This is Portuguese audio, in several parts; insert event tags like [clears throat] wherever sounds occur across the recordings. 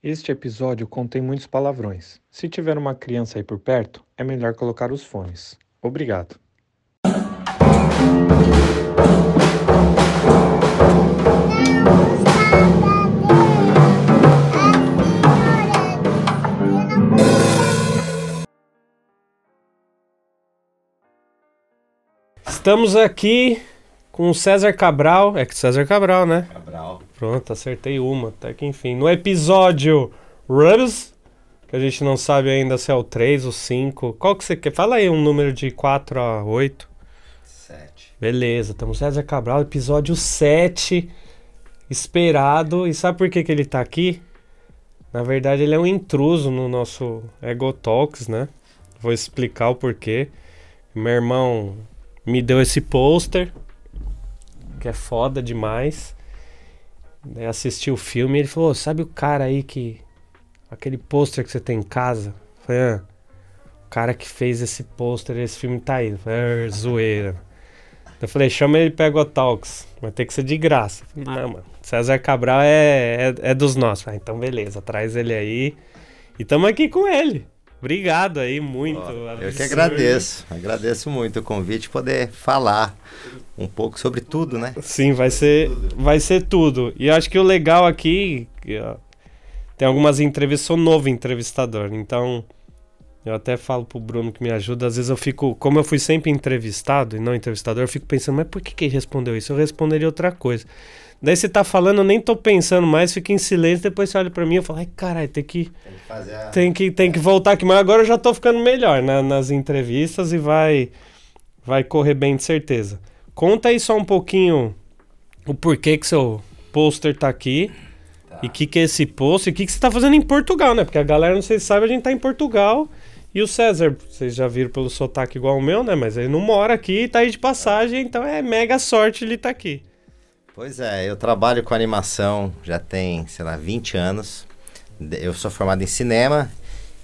Este episódio contém muitos palavrões. Se tiver uma criança aí por perto, é melhor colocar os fones. Obrigado. Estamos aqui com o César Cabral. É que César Cabral, né? Cabral. Pronto, acertei uma, até que enfim. No episódio Rubs, que a gente não sabe ainda se é o 3 ou 5. Qual que você quer? Fala aí um número de 4 a 8. 7. Beleza, estamos César Cabral, episódio 7. Esperado. E sabe por que, que ele tá aqui? Na verdade, ele é um intruso no nosso Ego Talks, né? Vou explicar o porquê. Meu irmão me deu esse pôster que é foda demais. Daí né, assisti o filme e ele falou: Sabe o cara aí que. aquele pôster que você tem em casa? Eu falei: ah, O cara que fez esse pôster, esse filme tá aí. Eu falei: ah, Zoeira. Eu falei: Chama ele pega o Talks. Vai ter que ser de graça. falei, Não, mano. César Cabral é, é, é dos nossos. Ah, então beleza, traz ele aí. E tamo aqui com ele. Obrigado aí muito. Oh, eu que agradeço, agradeço muito o convite, poder falar um pouco sobre tudo, né? Sim, vai ser, vai ser tudo. E eu acho que o legal aqui tem algumas entrevistas, sou novo entrevistador, então eu até falo pro Bruno que me ajuda, às vezes eu fico, como eu fui sempre entrevistado e não entrevistador, eu fico pensando, mas por que que ele respondeu isso? Eu responderia outra coisa. Daí você tá falando, eu nem tô pensando mais, fica em silêncio, depois você olha pra mim e fala, ai, caralho, tem que. Tem que, a... tem que, tem que voltar aqui. Mas agora eu já tô ficando melhor né, nas entrevistas e vai, vai correr bem de certeza. Conta aí só um pouquinho o porquê que seu pôster tá aqui. Tá. E o que, que é esse pôster? E o que, que você tá fazendo em Portugal, né? Porque a galera, não sei se sabe, a gente tá em Portugal. E o César, vocês já viram pelo sotaque igual o meu, né? Mas ele não mora aqui, tá aí de passagem, então é mega sorte ele tá aqui. Pois é, eu trabalho com animação já tem, sei lá, 20 anos. Eu sou formado em cinema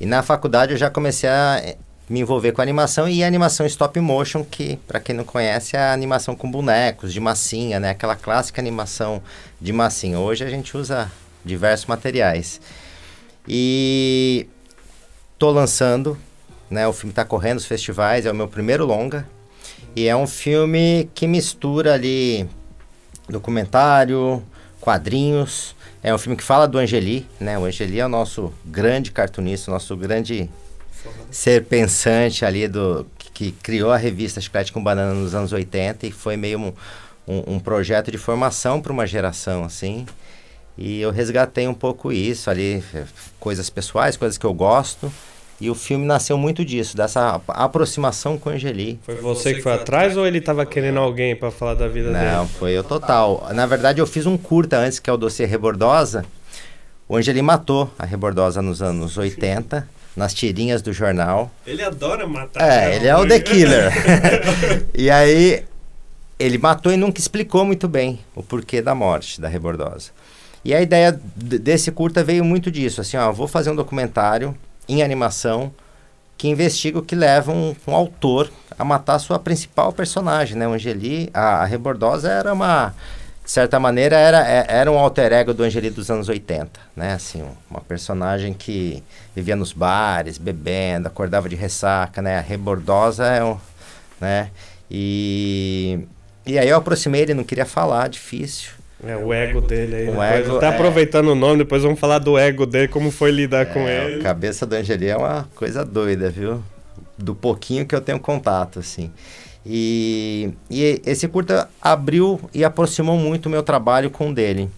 e na faculdade eu já comecei a me envolver com animação e animação stop motion, que para quem não conhece é a animação com bonecos, de massinha, né? Aquela clássica animação de massinha. Hoje a gente usa diversos materiais. E tô lançando, né? O filme está correndo os festivais, é o meu primeiro longa. E é um filme que mistura ali documentário, quadrinhos. É um filme que fala do Angeli, né? O Angeli é o nosso grande cartunista, nosso grande ser pensante ali do que criou a revista Chiclete com Banana nos anos 80 e foi meio um, um, um projeto de formação para uma geração, assim. E eu resgatei um pouco isso ali, coisas pessoais, coisas que eu gosto. E o filme nasceu muito disso, dessa aproximação com Angeli. Foi você que foi atrás ou ele estava querendo alguém para falar da vida Não, dele? Não, foi eu total. Na verdade, eu fiz um curta antes, que é o doce Rebordosa. O Angeli matou a Rebordosa nos anos 80 nas tirinhas do jornal. Ele adora matar. É, ele é o The Killer. [laughs] e aí ele matou e nunca explicou muito bem o porquê da morte da rebordosa. E a ideia desse curta veio muito disso, assim, ó, vou fazer um documentário em animação que investiga o que leva um, um autor a matar a sua principal personagem, né, Angeli, a, a rebordosa era uma de certa maneira, era, é, era um alter ego do Angeli dos anos 80, né? Assim, uma personagem que vivia nos bares, bebendo, acordava de ressaca, né? A rebordosa é um... Né? E, e aí eu aproximei ele, não queria falar, difícil. É, o ego dele aí. O ego, tá aproveitando o nome, depois vamos falar do ego dele, como foi lidar é, com ele. A cabeça do Angeli é uma coisa doida, viu? Do pouquinho que eu tenho contato, assim. E, e esse curta abriu e aproximou muito o meu trabalho com o dele.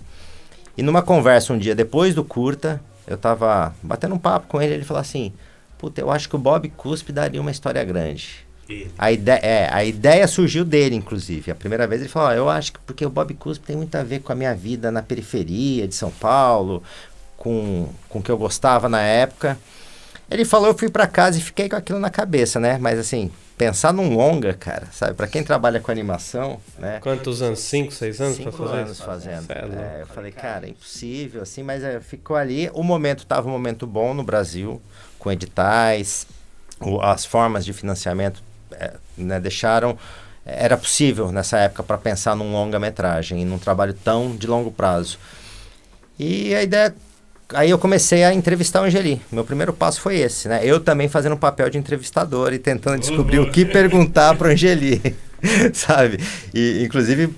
E numa conversa um dia depois do curta, eu tava batendo um papo com ele, ele falou assim: "Puta, eu acho que o Bob Cuspe daria uma história grande". Ele. A ideia, é, a ideia surgiu dele, inclusive. A primeira vez ele falou: oh, Eu acho que porque o Bob Cuspe tem muito a ver com a minha vida na periferia de São Paulo, com, com o que eu gostava na época. Ele falou, eu fui para casa e fiquei com aquilo na cabeça, né? Mas assim, pensar num longa, cara, sabe? Para quem trabalha com animação, né? Quantos anos? Cinco, seis anos para fazer? anos fazendo. É, é eu falei, cara, impossível, assim, mas é, ficou ali. O momento estava um momento bom no Brasil, com editais, o, as formas de financiamento é, né, deixaram eh, era possível nessa época para pensar num longa-metragem, num trabalho tão de longo prazo. E a ideia aí eu comecei a entrevistar o Angeli. Meu primeiro passo foi esse, né? Eu também fazendo um papel de entrevistador e tentando descobrir uhum. o que uhum. perguntar para o Angeli, [laughs] sabe? E inclusive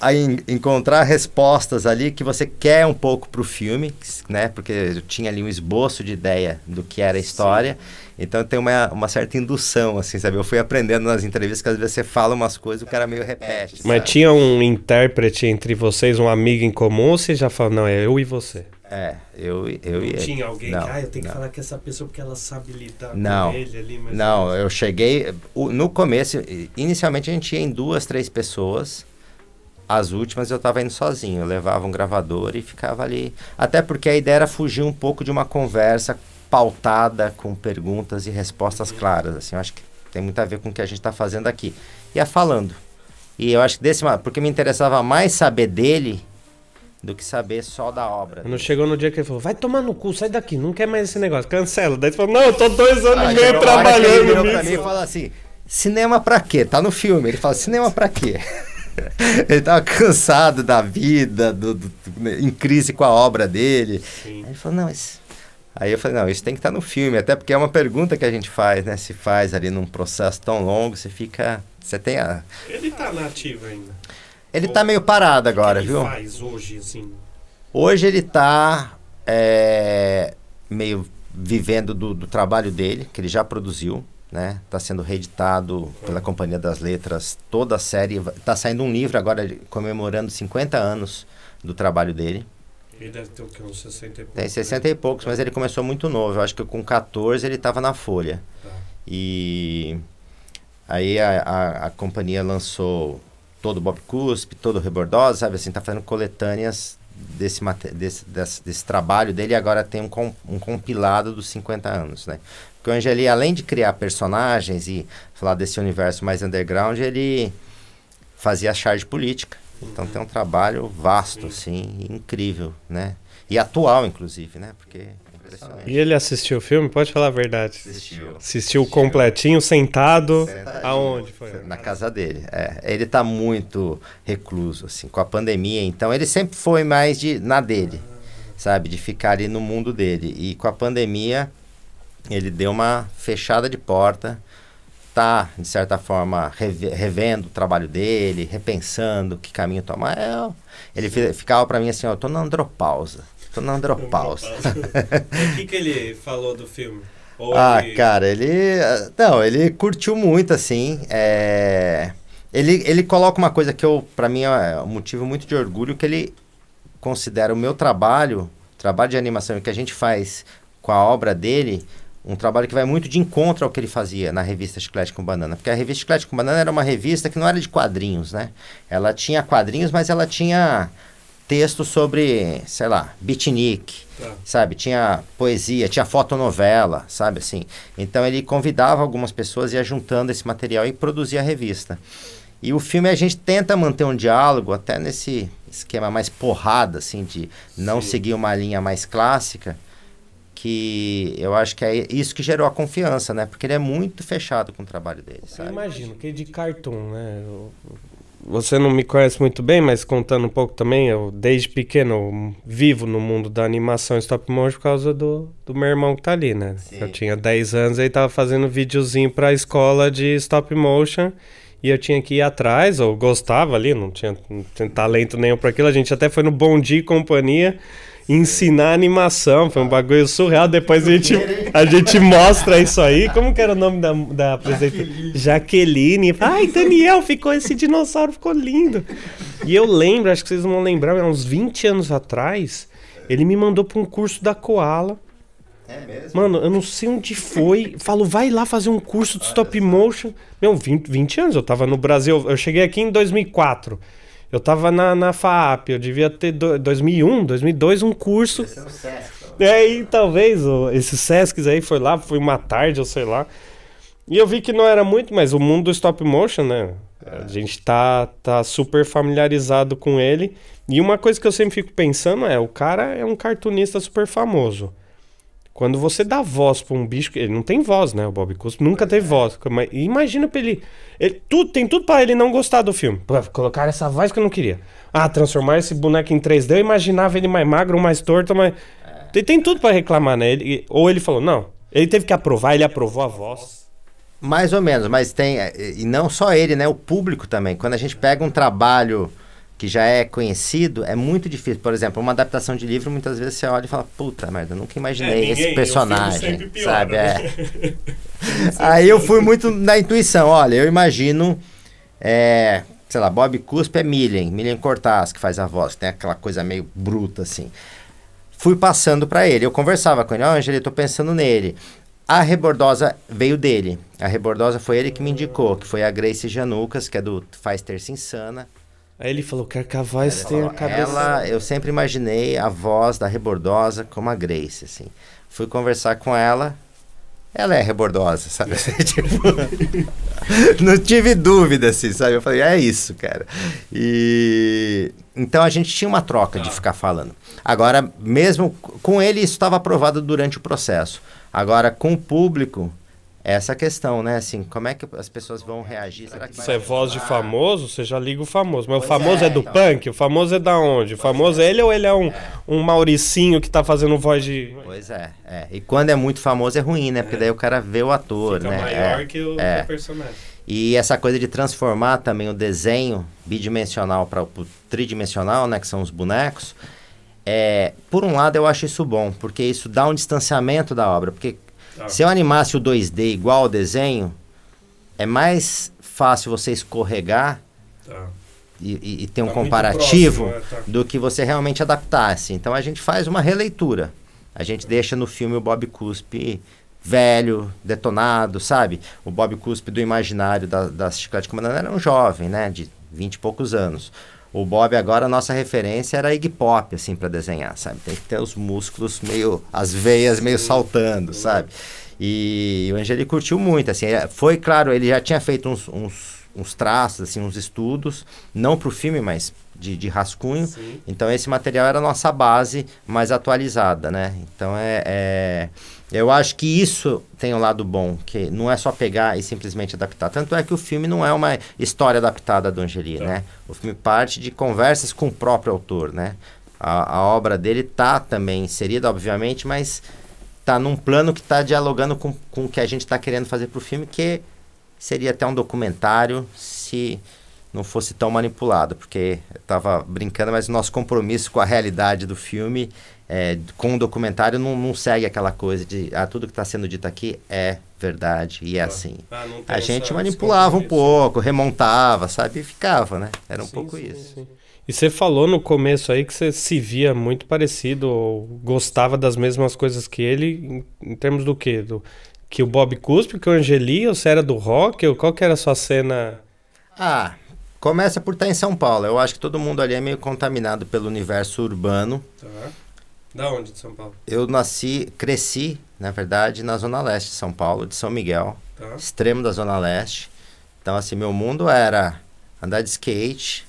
a encontrar respostas ali que você quer um pouco para o filme, né? Porque eu tinha ali um esboço de ideia do que era a história. Sim. Então tem uma, uma certa indução, assim, sabe? Eu fui aprendendo nas entrevistas que às vezes você fala umas coisas e o cara é meio repete. Mas tinha um intérprete entre vocês, um amigo em comum, ou você já falou, não, é eu e você? É, eu, eu não ia. Tinha alguém não, que, ah, eu tenho não. que falar com essa pessoa porque ela sabe lidar não, com ele ali. Mas não, eu cheguei. No começo, inicialmente a gente ia em duas, três pessoas. As últimas eu estava indo sozinho, eu levava um gravador e ficava ali. Até porque a ideia era fugir um pouco de uma conversa pautada com perguntas e respostas uhum. claras. Assim, eu acho que tem muito a ver com o que a gente está fazendo aqui. Ia falando. E eu acho que desse porque me interessava mais saber dele do que saber só da obra. Não né? chegou no dia que ele falou, vai tomar no cu, sai daqui, não quer mais esse negócio, cancela. Daí ele falou, não, eu tô dois anos e meio trabalhando ele virou nisso. Pra mim e fala assim, cinema pra quê? Tá no filme. Ele fala, cinema pra quê? [laughs] ele tava cansado da vida, do, do, né, em crise com a obra dele. Sim. Aí ele falou, não, isso... Aí eu falei, não, isso tem que estar tá no filme, até porque é uma pergunta que a gente faz, né? Se faz ali num processo tão longo, você fica... Você tem a... Ele tá nativo ainda. Ele tá meio parado agora, que viu? Faz hoje, assim? hoje ele tá é, meio vivendo do, do, trabalho dele, que ele já produziu, né? Tá sendo reeditado pela Companhia das Letras toda a série. Tá saindo um livro agora comemorando 50 anos do trabalho dele. Ele deve ter o quê? Uns 60 e poucos. Tem 60 né? e poucos, mas ele começou muito novo. Eu acho que com 14 ele estava na Folha. Tá. E aí a, a, a companhia lançou todo Bob Cuspe, todo Rebordosa, sabe assim, tá fazendo coletâneas desse, desse, desse, desse trabalho dele e agora tem um, com, um compilado dos 50 anos, né? Porque o Angeli, além de criar personagens e falar desse universo mais underground, ele fazia charge política. Então uhum. tem um trabalho vasto, Sim. assim, incrível, né? E atual, inclusive, né? Porque Impressionante. E ele assistiu o filme? Pode falar a verdade. Assistiu. Assistiu completinho, sentado. Aonde foi? Na casa dele. É. Ele tá muito recluso, assim, com a pandemia. Então, ele sempre foi mais de na dele, sabe? De ficar ali no mundo dele. E com a pandemia, ele deu uma fechada de porta. Tá, de certa forma, revendo o trabalho dele, repensando que caminho tomar. É, ele ficava para mim assim: ó, eu tô na andropausa. Tô na Andropausa. [laughs] Então, o que, que ele falou do filme? Ou ah, ele... cara, ele. Ah, não, ele curtiu muito, assim. É... Ele, ele coloca uma coisa que eu, para mim, é um motivo muito de orgulho, que ele considera o meu trabalho, trabalho de animação que a gente faz com a obra dele, um trabalho que vai muito de encontro ao que ele fazia na revista Chiclete com Banana. Porque a revista Chiclete com Banana era uma revista que não era de quadrinhos, né? Ela tinha quadrinhos, mas ela tinha texto sobre, sei lá, beatnik, tá. sabe? Tinha poesia, tinha fotonovela, sabe assim? Então ele convidava algumas pessoas e ia juntando esse material e produzia a revista. E o filme a gente tenta manter um diálogo, até nesse esquema mais porrada, assim, de não Sim. seguir uma linha mais clássica, que eu acho que é isso que gerou a confiança, né? Porque ele é muito fechado com o trabalho dele, sabe? Eu imagino, que é de cartoon, né? Eu você não me conhece muito bem, mas contando um pouco também, eu desde pequeno vivo no mundo da animação stop motion por causa do, do meu irmão que tá ali, né? Sim. Eu tinha 10 anos e tava fazendo videozinho pra escola de stop motion e eu tinha que ir atrás, ou gostava ali, não tinha, não tinha talento nenhum para aquilo. A gente até foi no Bom Dia e Companhia ensinar animação. Foi um bagulho surreal. Depois a gente, a gente mostra isso aí. Como que era o nome da, da apresentadora? Jaqueline. Ai, Daniel, ficou esse dinossauro, ficou lindo. E eu lembro, acho que vocês vão lembrar, uns 20 anos atrás, ele me mandou para um curso da Koala. É mesmo? Mano, eu não sei onde foi. Falo, vai lá fazer um curso de stop motion. Meu, 20, 20 anos, eu tava no Brasil. Eu cheguei aqui em 2004. Eu tava na, na FAAP, eu devia ter do, 2001, 2002, um curso. Esse é o Sesc. Tá é, e talvez o, esses Sescs aí foi lá, foi uma tarde, ou sei lá. E eu vi que não era muito, mas o mundo do stop motion, né? É. A gente tá, tá super familiarizado com ele. E uma coisa que eu sempre fico pensando é: o cara é um cartunista super famoso. Quando você dá voz para um bicho, ele não tem voz, né? O Bob Cuspe nunca teve é. voz. Mas imagina pra ele. ele tem tudo para ele não gostar do filme. Pô, colocar essa voz que eu não queria. Ah, transformar esse boneco em 3D, eu imaginava ele mais magro, mais torto, mas. É. tem tudo para reclamar, né? Ele, ou ele falou, não. Ele teve que aprovar, ele aprovou a voz. Mais ou menos, mas tem. É, e não só ele, né? O público também. Quando a gente pega um trabalho que já é conhecido, é muito difícil. Por exemplo, uma adaptação de livro, muitas vezes você olha e fala, puta merda, nunca imaginei é, ninguém, esse personagem. sabe? Né? É. [laughs] Aí eu fui muito na intuição, olha, eu imagino. É, sei lá, Bob Cuspe é Milen, Milen Cortaz, que faz a voz, tem né? aquela coisa meio bruta assim. Fui passando para ele, eu conversava com ele, ó, oh, Angela, eu tô pensando nele. A Rebordosa veio dele. A Rebordosa foi ele que me indicou, que foi a Grace Janucas, que é do Faz Terça Insana. Aí ele falou, Carcavais tem a cabeça. Ela, eu sempre imaginei a voz da rebordosa como a Grace, assim. Fui conversar com ela, ela é rebordosa, sabe? [laughs] tipo, [laughs] não tive dúvida, assim, sabe? Eu falei, é isso, cara. E então a gente tinha uma troca ah. de ficar falando. Agora, mesmo com ele, isso estava aprovado durante o processo. Agora, com o público, é essa questão, né? Assim, como é que as pessoas vão reagir? Isso é voz de famoso, você já liga o famoso. Mas pois o famoso é, é do então. punk? O famoso é da onde? O famoso é. é. ele ou ele é um, é. um Mauricinho que tá fazendo voz de. Pois é, é. E quando é muito famoso é ruim, né? Porque é. daí o cara vê o ator, Fica né? maior é, que o, que o personagem. E essa coisa de transformar também o desenho bidimensional para o tridimensional, né? Que são os bonecos. É, por um lado, eu acho isso bom, porque isso dá um distanciamento da obra. Porque Tá. Se eu animasse o 2D igual ao desenho, é mais fácil você escorregar tá. e, e, e, ter um tá comparativo próximo, né? do que você realmente adaptasse. Assim. Então a gente faz uma releitura. A gente deixa no filme o Bob Cuspe velho, detonado, sabe? O Bob Cuspe do imaginário da, da Chiclete Comandante era um jovem, né? De vinte e poucos anos o Bob agora, a nossa referência era Iggy Pop, assim, para desenhar, sabe? Tem que ter os músculos meio, as veias meio saltando, sabe? E, o Angeli curtiu muito, assim, foi claro, ele já tinha feito uns, uns, uns traços, assim, uns estudos, não para o filme, mas de, de rascunho. Sim. Então esse material era a nossa base mais atualizada, né? Então é... é eu acho que isso tem um lado bom, que não é só pegar e simplesmente adaptar. Tanto é que o filme não é uma história adaptada do Angeli, tá. né? O filme parte de conversas com o próprio autor, né? A, a obra dele tá também inserida, obviamente, mas tá num plano que está dialogando com, com o que a gente está querendo fazer para o filme, que seria até um documentário se não fosse tão manipulado, porque eu estava brincando, mas o nosso compromisso com a realidade do filme é, com o documentário não, não, segue aquela coisa de ah, tudo que está sendo dito aqui é verdade e é ah, assim. Ah, a gente manipulava um pouco, remontava, sabe? E ficava, né? Era um sim, pouco sim, isso. Sim. E você falou no começo aí que você se via muito parecido, ou gostava das mesmas coisas que ele, em, em termos do quê? Do, que o Bob Cuspe, que o Angeli, ou você era do rock? Ou qual que era a sua cena? Ah, começa por estar tá em São Paulo. Eu acho que todo mundo ali é meio contaminado pelo universo urbano. Tá da onde de São Paulo? Eu nasci, cresci, na verdade, na Zona Leste de São Paulo, de São Miguel, tá. extremo da Zona Leste. Então, assim, meu mundo era andar de skate,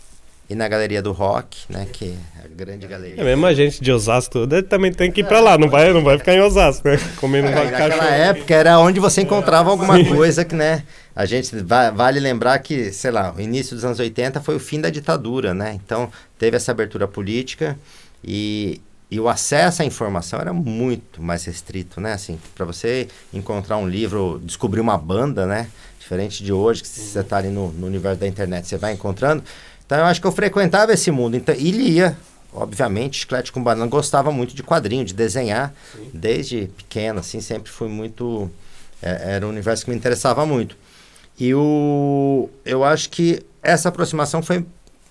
e na galeria do rock, né? Que é a grande galeria. É mesmo a gente de Osasco também tem que ir pra lá, não vai, não vai ficar em Osasco, né? Comendo é, Naquela cachorro. época era onde você encontrava alguma Sim. coisa que, né? A gente vale lembrar que, sei lá, o início dos anos 80 foi o fim da ditadura, né? Então teve essa abertura política e e o acesso à informação era muito mais restrito, né? Assim, para você encontrar um livro, descobrir uma banda, né? Diferente de hoje, que você está ali no, no, universo da internet, você vai encontrando. Então, eu acho que eu frequentava esse mundo então, e lia, obviamente, Chiclete com Banana. Gostava muito de quadrinho, de desenhar, Sim. desde pequeno, assim, sempre fui muito... É, era um universo que me interessava muito. E o, eu acho que essa aproximação foi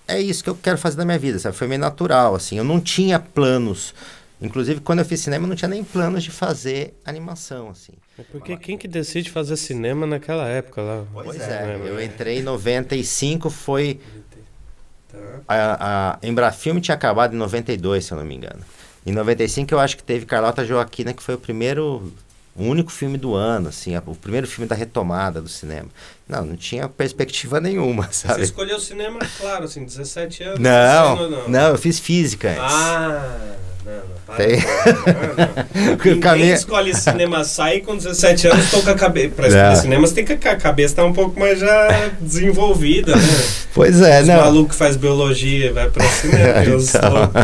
é isso que eu quero fazer da minha vida, sabe? Foi meio natural, assim. Eu não tinha planos. Inclusive, quando eu fiz cinema, eu não tinha nem planos de fazer animação, assim. É porque quem que decide fazer cinema naquela época lá? Pois, é, é, eu entrei em 95, foi... Tá. A, a Embrafilme tinha acabado em 92, se eu não me engano. Em 95, eu acho que teve Carlota Joaquina, que foi o primeiro... O único filme do ano, assim, o primeiro filme da retomada do cinema. Não, não tinha perspectiva nenhuma, sabe? Você escolheu cinema, claro, assim, 17 anos. Não, não, não. não eu fiz física antes. Ah, não, não. Para, Tem. Não, não. [laughs] Ninguém caminho... escolhe cinema, sai com 17 anos, toca com a cabeça. Para escolher cinema, você tem que a cabeça tá um pouco mais já desenvolvida, né? Pois é, Os não. Os malucos que faz biologia, vai [laughs] então. o cinema, então... os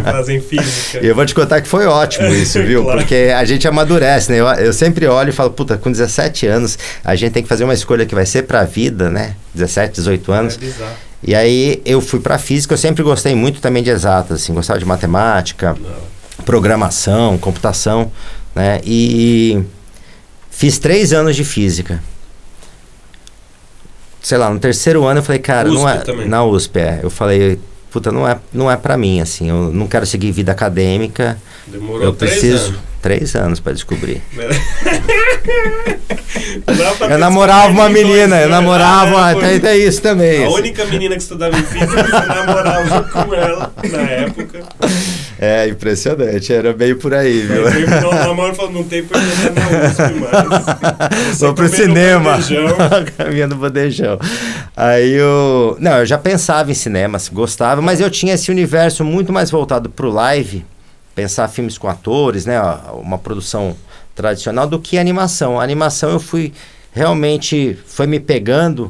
que fazem física. Eu vou te contar que foi ótimo [laughs] isso, viu? claro. Porque a gente amadurece, né? Eu, eu sempre olho e falo, puta, com 17 anos, a gente tem que fazer uma escolha que vai ser para vida vida, né? 17, 18 anos. É e aí eu fui para física, eu sempre gostei muito também de exatas, assim, gostava de matemática, Não. programação, computação, né? E fiz três anos de física sei lá, no terceiro ano eu falei, cara, USP não é. Também. Na USP, é. Eu falei, puta, não é, não é pra mim, assim, eu não quero seguir vida acadêmica. Demorou eu preciso. Anos. Três anos para descobrir. [laughs] eu namorava uma menina, eu né? namorava, ah, até, até isso também. A isso. única menina que estudava em física, eu namorava [laughs] com ela na época. É, impressionante, era meio por aí, viu? Aí terminou o namoro e falo, não tem porquê [laughs] na Vou pro cinema. Caminhando bandejão. Aí eu... Não, eu já pensava em cinemas, assim, gostava, mas eu tinha esse universo muito mais voltado pro live pensar filmes com atores, né, uma produção tradicional, do que animação. A animação eu fui realmente foi me pegando.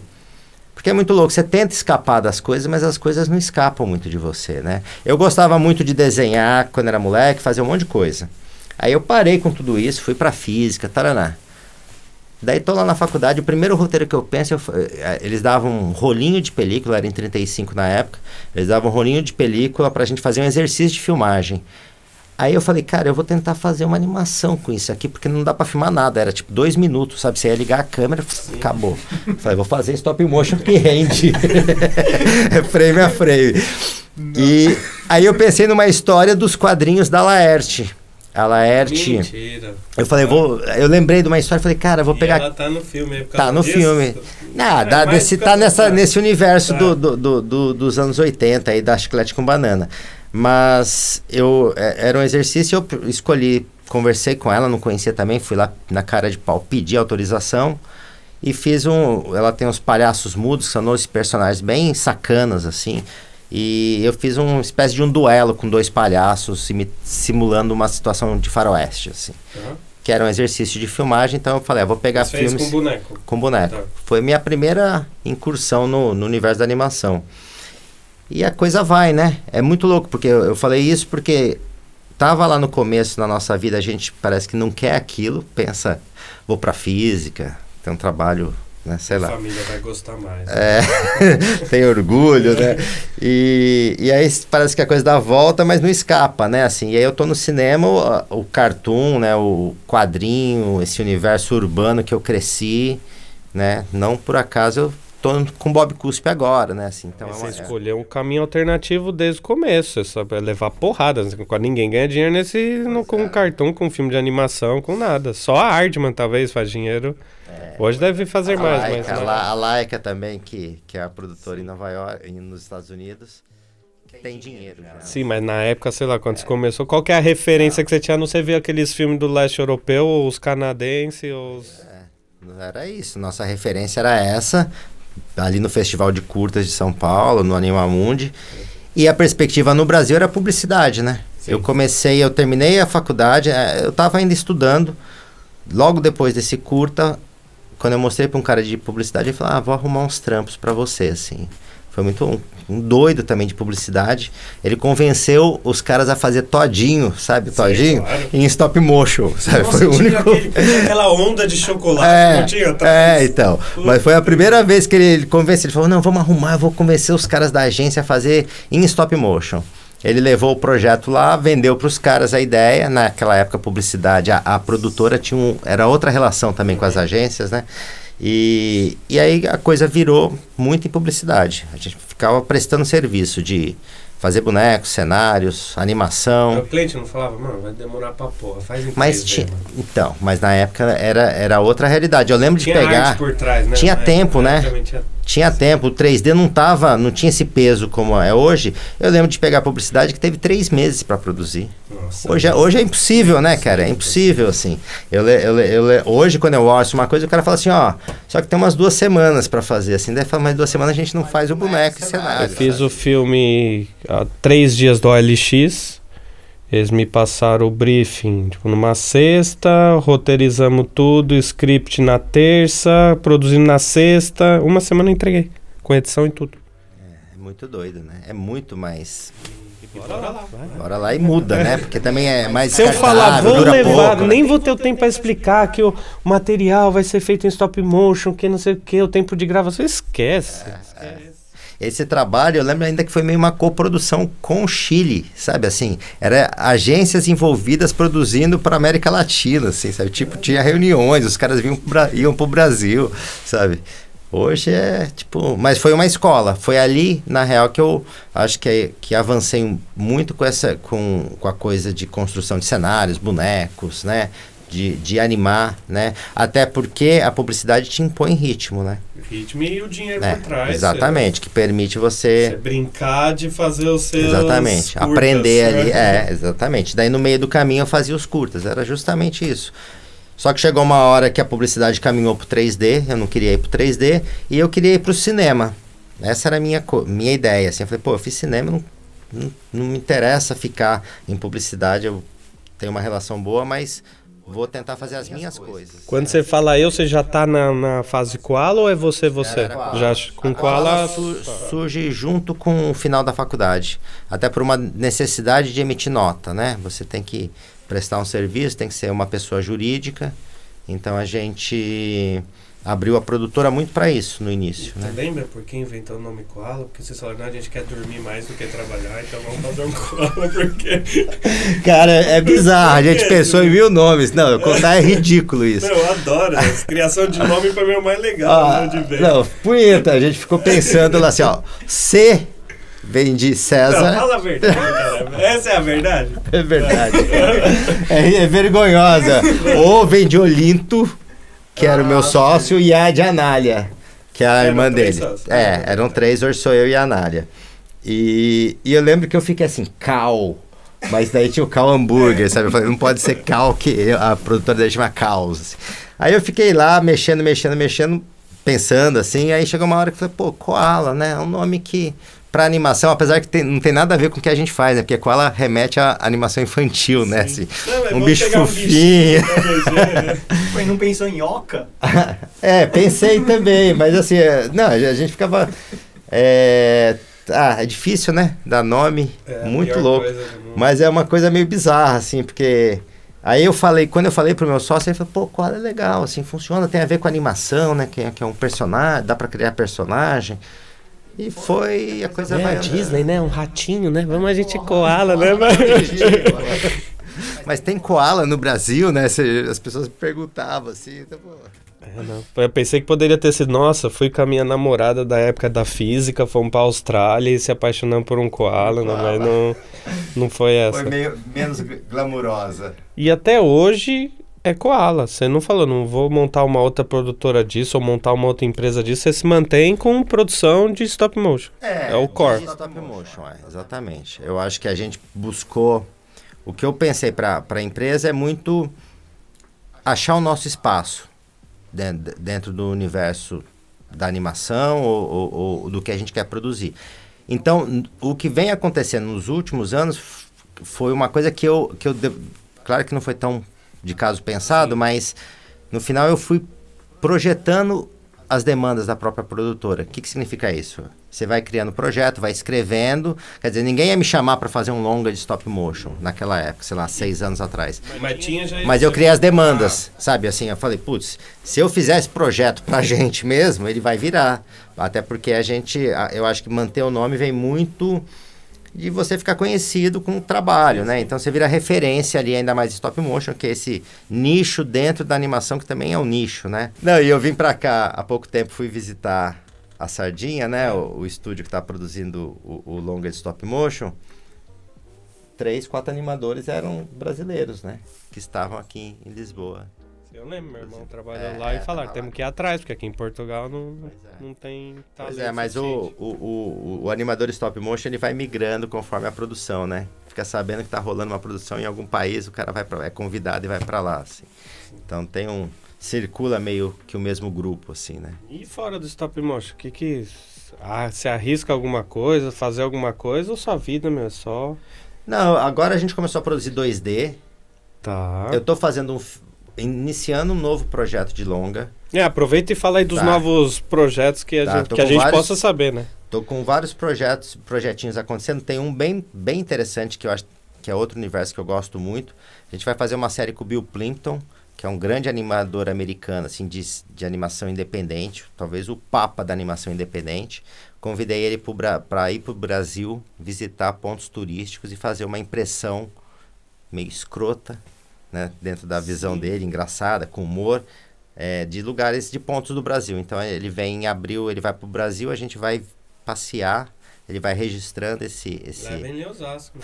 Porque é muito louco, você tenta escapar das coisas, mas as coisas não escapam muito de você, né? Eu gostava muito de desenhar quando era moleque, fazer um monte de coisa. Aí eu parei com tudo isso, fui para física, taraná. Daí tô lá na faculdade, o primeiro roteiro que eu penso, eu, eh, eh, eles davam um rolinho de película, era em 35 na época, eles davam um rolinho de película pra gente fazer um exercício de filmagem. Aí eu falei, cara, eu vou tentar fazer uma animação com isso aqui, porque não dá pra filmar nada. Era tipo dois minutos, sabe? Você ia ligar a câmera, Sim. acabou. falei, vou fazer stop motion que rende. [laughs] frame a frame. E aí eu pensei numa história dos quadrinhos da Laerte. A Laerte. Mentira. Eu falei, vou. Eu lembrei de uma história, falei, cara, vou e pegar. Ela tá no filme, é Tá no disso. filme. Nada, é, desse, tá nessa, nesse universo tá. do, do, do, do, dos anos 80 aí da chiclete com banana. Mas eu é, era um exercício, eu escolhi, conversei com ela, não conhecia também, fui lá na cara de pau, pedi autorização e fiz um. Ela tem uns palhaços mudos, são dois personagens bem sacanas, assim. E eu fiz uma espécie de um duelo com dois palhaços, simulando uma situação de faroeste, assim. Uhum. Que era um exercício de filmagem, então eu falei, ah, vou pegar Você filmes. com boneco. Com boneco. Tá. Foi minha primeira incursão no, no universo da animação. E a coisa vai, né? É muito louco, porque eu, falei isso porque tava lá no começo na nossa vida, a gente parece que não quer aquilo, pensa, vou para física, tem um trabalho, né, sei a lá. A família vai gostar mais. Né? É, [laughs] tem orgulho, né? E, e aí parece que a coisa dá volta, mas não escapa, né? Assim, e aí eu tô no cinema, o, o cartoon, né, o quadrinho, esse universo urbano que eu cresci, né? Não por acaso eu tô com Bob Cuspe agora, né? Assim, então é você é escolheu um caminho alternativo desde o começo, é só é levar porrada. Assim, ninguém ganha dinheiro nesse, no, com é. cartão, com filme de animação, com nada. Só a Hardman talvez faz dinheiro. É, Hoje deve fazer a mais, mas. A Laika também, que, que é a produtora Sim. em Nova York, nos Estados Unidos. Tem, dinheiro. Né? Sim, mas na época, sei lá, quando é. você começou, qual que é a referência não. que você tinha? Não você via aqueles filmes do leste europeu, os canadenses, os. É. era isso. Nossa referência era essa, ali no Festival de Curtas de São Paulo, no Animamundi. E a perspectiva no Brasil era publicidade, né? Sim. Eu comecei, eu terminei a faculdade, é, eu estava ainda estudando. Logo depois desse curta, quando eu mostrei para um cara de publicidade, ele falou: "Ah, vou arrumar uns trampos para você assim". Foi muito um, um, doido também de publicidade. Ele convenceu os caras a fazer todinho, sabe? Todinho Sim, claro. em stop motion, sabe? Nossa, foi o único. Aquele, aquela onda de chocolate. É, tinha, tá? é então. Mas foi a primeira vez que ele, convenceu. Ele falou: não, vamos arrumar, vou convencer os caras da agência a fazer em stop motion. Ele levou o projeto lá, vendeu para os caras a ideia. Naquela época, a publicidade, a, a produtora tinha um, era outra relação também com as uhum. agências, né? E, e aí a coisa virou muito em publicidade. A gente ficava prestando serviço de fazer bonecos, cenários, animação. o cliente não falava, mano, vai demorar pra porra, faz em mas tinha, mesmo. Então, mas na época era, era outra realidade. Eu lembro tinha de pegar. Arte por trás, né? Tinha na tempo, época, né? Tinha tinha tempo, o 3D não tava, não tinha esse peso como é hoje. Eu lembro de pegar publicidade que teve três meses para produzir. Nossa, hoje, é, hoje é impossível, né, cara? É impossível, assim. Eu, eu, eu, hoje, quando eu olho uma coisa, o cara fala assim, ó, só que tem umas duas semanas para fazer, assim. Daí fala, mas duas semanas a gente não faz o é boneco, o cenário. Eu fiz sabe? o filme há ah, três dias do OLX, eles me passaram o briefing tipo, numa sexta, roteirizamos tudo, script na terça, produzindo na sexta. Uma semana entreguei, com edição e tudo. É, é muito doido, né? É muito mais. E bora lá. Bora lá e muda, né? Porque também é mais. Se eu falar, vou levar, pouco, né? nem né? vou ter o tempo para explicar que o material vai ser feito em stop motion, que não sei o que, o tempo de gravação. Esquece. É, é. esquece. É esse trabalho eu lembro ainda que foi meio uma coprodução com o Chile, sabe assim? Era agências envolvidas produzindo para América Latina, assim, sabe? Tipo, tinha reuniões, os caras vinham pra, iam o Brasil, sabe? Hoje é tipo. Mas foi uma escola. Foi ali, na real, que eu acho que, é, que avancei muito com essa com, com a coisa de construção de cenários, bonecos, né? de, de animar, né? Até porque a publicidade te impõe ritmo, né? Ritmo e o dinheiro é, por trás. Exatamente, é, que permite você... você... brincar de fazer os seus Exatamente, curtas, aprender né? ali. É, exatamente. Daí no meio do caminho eu fazia os curtas, era justamente isso. Só que chegou uma hora que a publicidade caminhou pro 3D, eu não queria ir pro 3D, e eu queria ir pro cinema. Essa era a minha, minha ideia, assim. Eu falei, pô, eu fiz cinema, não, não, não me interessa ficar em publicidade, eu tenho uma relação boa, mas Vou tentar fazer as minhas coisas. Quando você fala eu, você já está na, na, fase qual ou é você você? Já, já com qual su surge junto com o final da faculdade, até por uma necessidade de emitir nota, né? Você tem que prestar um serviço, tem que ser uma pessoa jurídica. Então a gente abriu a produtora muito para isso no início. Você né? lembra por que inventou o nome Koala? Porque vocês falaram, a gente quer dormir mais do que trabalhar, então vamos fazer um [laughs] Koala, porque... [laughs] Cara, é bizarro, a gente pensou em mil nomes. Não, contar é ridículo isso. Não, eu adoro, né? [laughs] criação de nome para mim é o mais legal, ah, né, de Não, punheta, a gente ficou pensando lá assim, ó, C vem de César. Não, fala a verdade, cara. Essa é a verdade. É verdade. é, é vergonhosa. Ou vem de Olinto que era o meu ah, sócio, e a de Anália, que é a irmã dele. Sócios. É, né? eram três, hoje sou eu e a Anália. E, e eu lembro que eu fiquei assim, cal. Mas daí tinha o Cal Hambúrguer, sabe? Eu falei, não pode ser Cal, que a produtora dele chama Caos. Assim. Aí eu fiquei lá mexendo, mexendo, mexendo, pensando assim. Aí chegou uma hora que eu falei, pô, Koala, né? É um nome que para animação, apesar que tem, não tem nada a ver com o que a gente faz, né? Porque com ela remete à animação infantil, né, Sim. né? Assim, não, é um bicho fofinho. Né, um [laughs] né? Mas não pensou em oca? é, pensei também, mas assim, é, não, a gente ficava. É, ah, é difícil, né? Dar nome, é, muito louco. Mas é uma coisa meio bizarra, assim, porque. Aí eu falei, quando eu falei pro meu sócio, ele falou, pô, qual é legal, assim, funciona, tem a ver com animação, né? Que, é, que é um personagem, dá para criar personagem. E foi, a coisa é, A Disney, né? Um ratinho, né? Vamos a gente oh, koala, né? [laughs] Mas tem koala no Brasil, né? As pessoas perguntavam assim. Então, é, não. Eu pensei que poderia ter sido, nossa, fui com a minha namorada da época da física, fomos pra Austrália e se apaixonamos por um koala, né? koala. Não, mas não, não foi essa. Foi meio menos glamurosa. E até hoje é Koala. Você não falou, não vou montar uma outra produtora disso ou montar uma outra empresa disso. Você se mantém com produção de stop motion. É, é o core. Stop motion, é, exatamente. Eu acho que a gente buscou. O que eu pensei para a empresa é muito achar o nosso espaço dentro, dentro do universo da animação ou, ou, ou do que a gente quer produzir. Então, o que vem acontecendo nos últimos anos foi uma coisa que eu, que eu. Claro que não foi tão de caso pensado, mas no final eu fui projetando as demandas da própria produtora. O que, que significa isso? Você vai criando o projeto, vai escrevendo. Quer dizer, ninguém ia me chamar para fazer um longa de stop motion naquela época, sei lá, seis anos atrás. Mas, Mas eu criei as ah. demandas, sabe? Assim, eu falei, putz, se eu fizer esse projeto a [laughs] gente mesmo, ele vai virar. Até porque a gente, eu acho que manter o nome vem muito de você ficar conhecido com o trabalho, né? Então você vira referência ali, ainda mais stop motion, que é esse nicho dentro da animação, que também é um nicho, né? Não, e eu vim para cá há pouco tempo, fui visitar a Sardinha, né? O, o estúdio que está produzindo o, o longa de stop motion. Três, quatro animadores eram brasileiros, né? Que estavam aqui em Lisboa. Eu lembro, meu irmão trabalhando é, lá e falaram, temos que ir atrás, porque aqui em Portugal não, é. não tem talento Pois é, mas o, o, o, o, animador stop motion, ele vai migrando conforme a produção, né? Fica sabendo que tá rolando uma produção em algum país, o cara vai pra, é convidado e vai para lá, assim. Então tem um... Circula meio que o mesmo grupo, assim, né? E fora do stop motion, o que que... Ah, se arrisca alguma coisa, fazer alguma coisa ou sua vida, meu, é só... Não, agora a gente começou a produzir 2D. Tá. Eu tô fazendo um, iniciando um novo projeto de longa. É, aproveita e fala aí dos tá. novos projetos que a tá, gente, que a gente vários, possa saber, né? Tô com vários projetos, projetinhos acontecendo. Tem um bem, bem interessante que eu acho que é outro universo que eu gosto muito. A gente vai fazer uma série com o Bill Plimpton, que é um grande animador americano, assim, de, de animação independente, talvez o papa da animação independente. Convidei ele para ir para o Brasil visitar pontos turísticos e fazer uma impressão meio escrota né, dentro da visão Sim. dele, engraçada, com humor, é, de lugares, de pontos do Brasil. Então é, ele vem em abril, ele vai para o Brasil, a gente vai passear ele vai registrando esse. esse... Levem ele Osasco.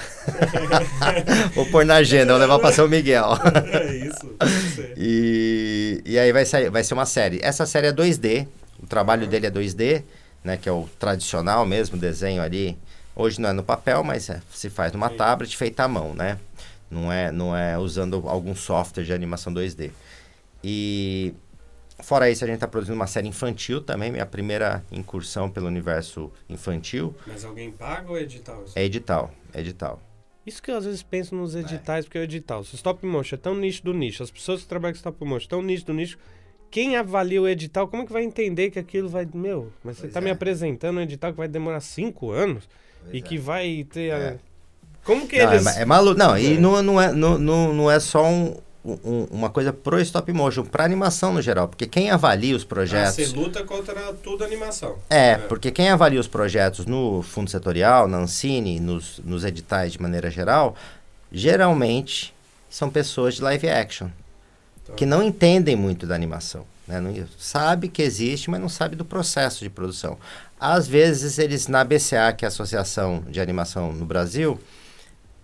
[laughs] Vou pôr na agenda, vou levar para São Miguel. [laughs] é isso. E, e aí vai, sair, vai ser uma série. Essa série é 2D, o trabalho uhum. dele é 2D, né, que é o tradicional mesmo, desenho ali. Hoje não é no papel, mas é, se faz numa Sim. tablet feita à mão, né? Não é, não é usando algum software de animação 2D. E fora isso, a gente está produzindo uma série infantil também, minha primeira incursão pelo universo infantil. Mas alguém paga ou é edital? Isso? É edital, é edital. Isso que eu às vezes penso nos é. editais, é. porque o edital, se o stop motion é tão nicho do nicho, as pessoas que trabalham com stop motion é tão nicho do nicho, quem avalia o edital, como é que vai entender que aquilo vai. Meu, mas pois você está é. me apresentando um edital que vai demorar cinco anos pois e é. que vai ter. A como que não, é eles... É, é maluco. Não, é. e não, não, é, não, não é só um, um, uma coisa pro stop motion, pra animação no geral. Porque quem avalia os ah, projetos... Ah, você luta contra tudo animação. É, é, porque quem avalia os projetos no fundo setorial, na Ancine, nos, nos editais de maneira geral, geralmente são pessoas de live action. Então. Que não entendem muito da animação. Né? Não, sabe que existe, mas não sabe do processo de produção. Às vezes, eles na BCA, que é a Associação de Animação no Brasil,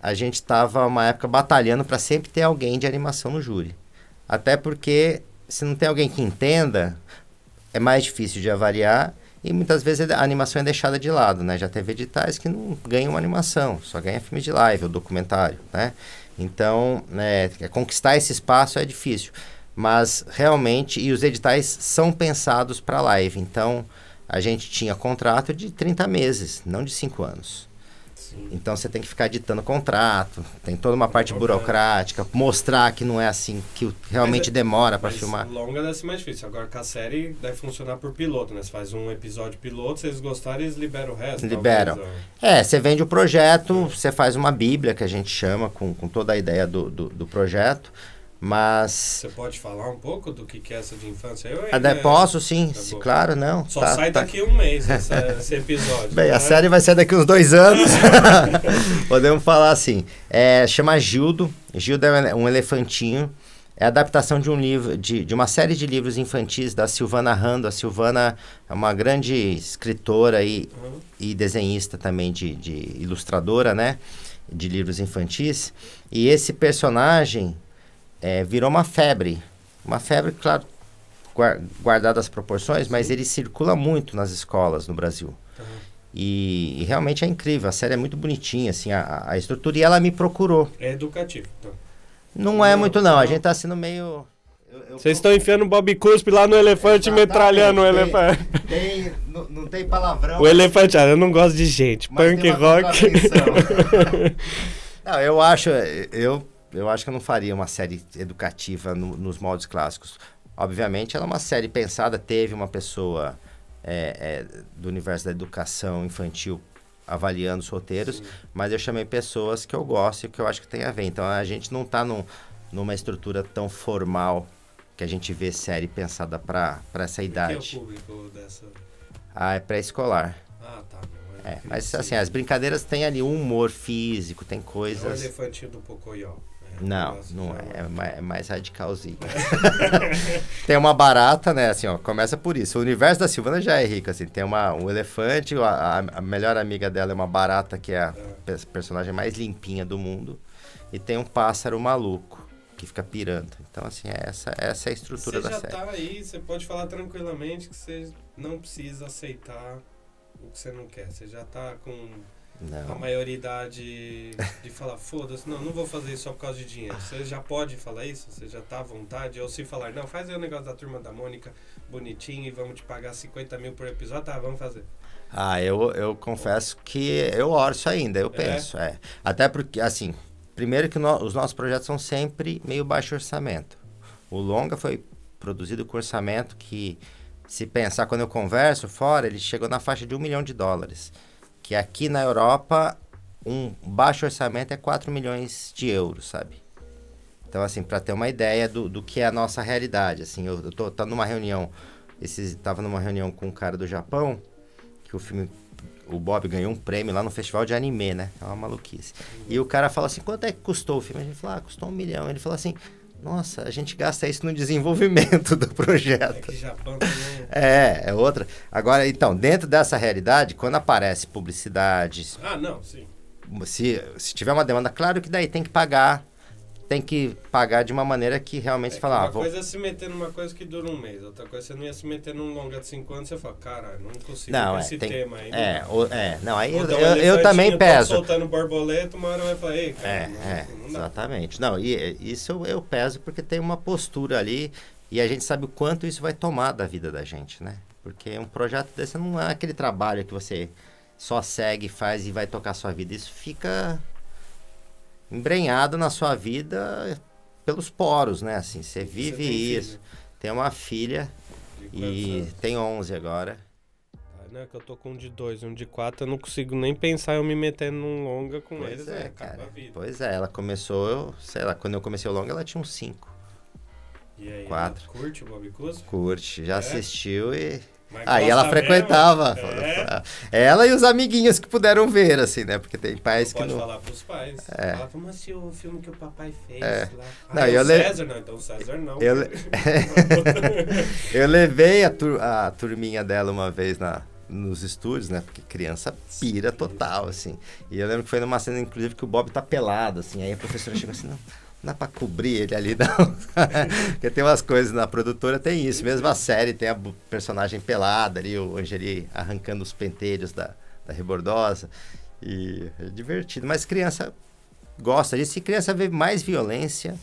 a gente estava uma época batalhando para sempre ter alguém de animação no júri. Até porque se não tem alguém que entenda, é mais difícil de avaliar e muitas vezes a animação é deixada de lado, né? Já teve editais que não ganham animação, só ganha filme de live ou documentário, né? Então, né, é conquistar esse espaço é difícil, mas realmente e os editais são pensados para live. Então, a gente tinha contrato de 30 meses, não de 5 anos. Então você tem que ficar ditando contrato, tem toda uma parte burocrática, mostrar que não é assim, que realmente mas, é- demora para filmar. Longa deve ser mais difícil. Agora com a série deve funcionar por piloto, né? Você faz um episódio piloto, se eles gostarem, eles liberam o resto. Liberam. Talvez, é, você vende o projeto, é. você faz uma bíblia que a gente chama com, com toda a ideia do, do, do projeto. Mas. Você pode falar um pouco do que é essa de infância? Eu ainda... Posso, sim, tá claro, não. Só tá, sai tá. daqui um mês essa, [laughs] esse episódio. Bem, né? a série vai sair daqui uns dois anos. [laughs] Podemos falar assim. É, chama Gildo. Gildo é um elefantinho. É a adaptação de um livro, de, de uma série de livros infantis da Silvana Rando. A Silvana é uma grande escritora e, uhum. e desenhista também, de, de ilustradora, né? De livros infantis. E esse personagem é, virou uma febre. Uma febre, claro, guardada as proporções, mas Sim. ele circula muito nas escolas no Brasil. Uhum. E, e, realmente é incrível, a série é muito bonitinha, assim, a, a estrutura, e ela me procurou. É educativo, então. Não, é muito, não. A gente tá sendo meio. Vocês estão enfiando o Bob Cuspe lá no elefante Exatamente. metralhando o elefante. Tem, tem, não, não, tem palavrão. O elefante, ah, eu não gosto de gente. punk rock. [laughs] não, eu acho. Eu eu acho que eu não faria uma série educativa no, nos moldes clássicos. Obviamente, ela é uma série pensada, teve uma pessoa é, é, do universo da educação infantil avaliando os roteiros, Sim. mas eu chamei pessoas que eu gosto e que eu acho que tem a ver. Então, a gente não está num, numa estrutura tão formal que a gente vê série pensada para essa idade. Que é o público dessa? Ah, é pré-escolar. Ah, tá. É, mas assim, as brincadeiras têm ali um humor físico, tem é coisas. É o elefantinho do Pocoyó. Não, não é. É mais, é mais radicalzinho. [laughs] tem uma barata, né? Assim, ó, começa por isso. O universo da Silvana já é rico, assim. Tem uma, um elefante, a, a melhor amiga dela é uma barata, que é a personagem mais limpinha do mundo. E tem um pássaro maluco, que fica pirando. Então, assim, é essa, essa é a estrutura da série. Você já tá aí, você pode falar tranquilamente que você não precisa aceitar o que você não quer. Você já tá com não. A maioridade de falar, foda-se, não, não vou fazer isso só por causa de dinheiro. Você já pode falar isso? Você já tá à vontade? Ou se falar, não, faz aí o negócio da turma da Mônica bonitinho e vamos te pagar 50 mil por episódio, tá, vamos fazer. Ah, eu, eu confesso que eu orço ainda, eu é? penso. É? é. Até porque, assim, primeiro que no, os nossos projetos são sempre meio baixo orçamento. O Longa foi produzido com orçamento que, se pensar, quando eu converso fora, ele chegou na faixa de um milhão de dólares que aqui na Europa um baixo orçamento é 4 milhões de euros, sabe? Então, assim, para ter uma ideia do, do que é a nossa realidade, assim, eu, eu tô, tô tá numa reunião, estava numa reunião com um cara do Japão, que o filme, o Bob ganhou um prêmio lá no festival de anime, né? É uma maluquice. E o cara fala assim, quanto é que custou o filme? A gente fala, ah, custou um milhão. Ele fala assim, nossa, a gente gasta isso no desenvolvimento [laughs] do projeto. É, Japão também... Né? é, é outra. Agora, então, dentro dessa realidade, quando aparece publicidade. Ah, não, sim. Se, se tiver uma demanda, claro que daí tem que pagar tem que pagar de uma maneira que realmente é você fala. Ah, uma ah, vou... coisa é se meter numa coisa que dura um mês, outra coisa é você não ia se meter num longa de cinco anos, você fala, cara, não consigo não, é, esse tem... tema aí. É, o, é não, aí eu, um então eu, eu, também assim, peso. Tá soltando borboleta, uma hora vai falar, ei, cara. É, não, é não exatamente. Não, e isso eu, eu peso porque tem uma postura ali e a gente sabe o quanto isso vai tomar da vida da gente, né? Porque um projeto desse não é aquele trabalho que você só segue, faz e vai tocar sua vida. Isso fica embrenhado na sua vida pelos poros, né? Assim, você vive você tem isso. Filho? Tem uma filha e anos? tem 11 agora. Tá, não, é que eu tô com um de dois, um de quatro, eu não consigo nem pensar eu me metendo num longa com pois eles. É, tá cara. Pois é, ela começou, eu, sei lá, quando eu comecei o longa ela tinha uns cinco. E aí, quatro. curte o Bob Curte, já é? assistiu e. Mas aí ela frequentava. É, ela e os amiguinhos que puderam ver, assim, né? Porque tem pais não que pode não... falar pros pais. É. Fala, vamos assistir o filme que o papai fez é. lá. Ah, não, é eu o le... César, não. Então o César não. Eu, né? le... [laughs] eu levei a, tur... a turminha dela uma vez na, nos estúdios, né? Porque criança pira total, assim. E eu lembro que foi numa cena, inclusive, que o Bob tá pelado, assim. Aí a professora chegou assim, não não dá pra cobrir ele ali, [laughs] não. Porque tem umas coisas na produtora, tem isso. Mesmo a série tem a personagem pelada ali, o Angeli arrancando os pentelhos da, da rebordosa. E é divertido. Mas criança gosta disso. E criança vê mais violência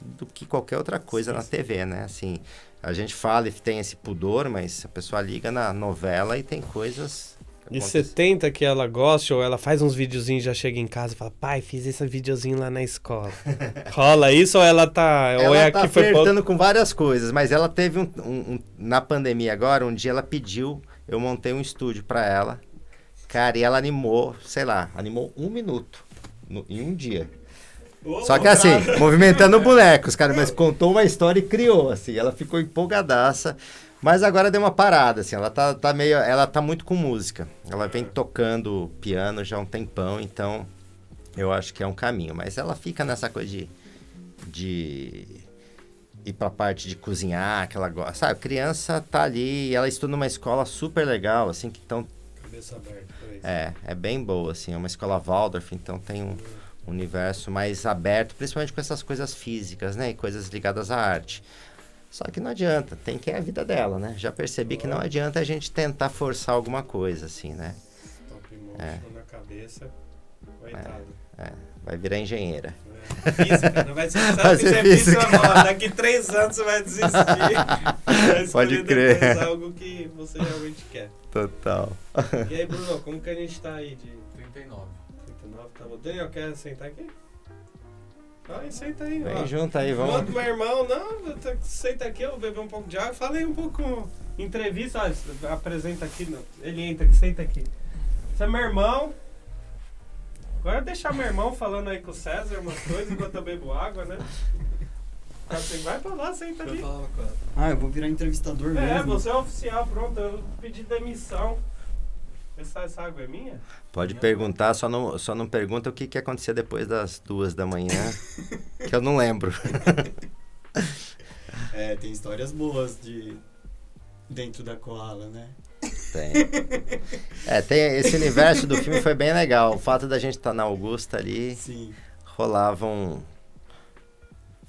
do que qualquer outra coisa sim, na sim. TV, né? Assim, a gente fala e tem esse pudor, mas a pessoa liga na novela e tem coisas de 70 que ela gosta, ou ela faz uns videozinhos já chega em casa e fala, pai, fiz esse videozinho lá na escola. [laughs] Rola isso ou ela tá. Ela ou é tá que foi pra... com várias coisas, mas ela teve um, um, um, Na pandemia agora, um dia ela pediu, eu montei um estúdio para ela. Cara, e ela animou, sei lá, animou um minuto no, em um dia. Boa, Só que é assim, movimentando bonecos, cara, mas contou uma história e criou, assim. Ela ficou empolgadaça. Mas agora deu uma parada, assim, ela tá, tá meio. Ela tá muito com música. Ela vem uhum. tocando piano já há um tempão, então eu acho que é um caminho. Mas ela fica nessa coisa de. de ir pra parte de cozinhar, que ela gosta. Sabe, criança tá ali ela estuda numa escola super legal, assim, que então. Cabeça aberta, É, é bem boa, assim. É uma escola Waldorf, então tem um uhum. universo mais aberto, principalmente com essas coisas físicas, né? E coisas ligadas à arte. Só que não adianta, tem que é a vida dela, né? Já percebi que não adianta a gente tentar forçar alguma coisa, assim, né? Top é. na cabeça, coitado. É, é. Vai virar engenheira. É. Física, não vai desistir. sabe que é física, física Daqui três anos você vai desistir. [laughs] Vai Pode crer. algo que você realmente quer. Total. E aí, Bruno, como que a gente tá aí de 39? 39, tá bom. Daniel, quer sentar aqui? senta aí, Vem ó. junto aí, vamos. meu irmão, não, senta aqui, eu vou beber um pouco de água. Falei um pouco, entrevista, ó, apresenta aqui, não. ele entra aqui, senta aqui. Esse é meu irmão. Agora deixar meu irmão falando aí com o César umas coisas enquanto eu bebo água, né? Tá assim, vai pra lá, senta ali. Ah, eu vou virar entrevistador é, mesmo. É, você é oficial, pronto. Eu pedi demissão. Você sabe, essa água é minha? Pode minha perguntar, só não, só não pergunta o que, que acontecia depois das duas da manhã, [laughs] que eu não lembro. [laughs] é, tem histórias boas de dentro da Koala, né? Tem. É, tem esse universo do filme foi bem legal. O fato da gente estar tá na Augusta ali, Sim. um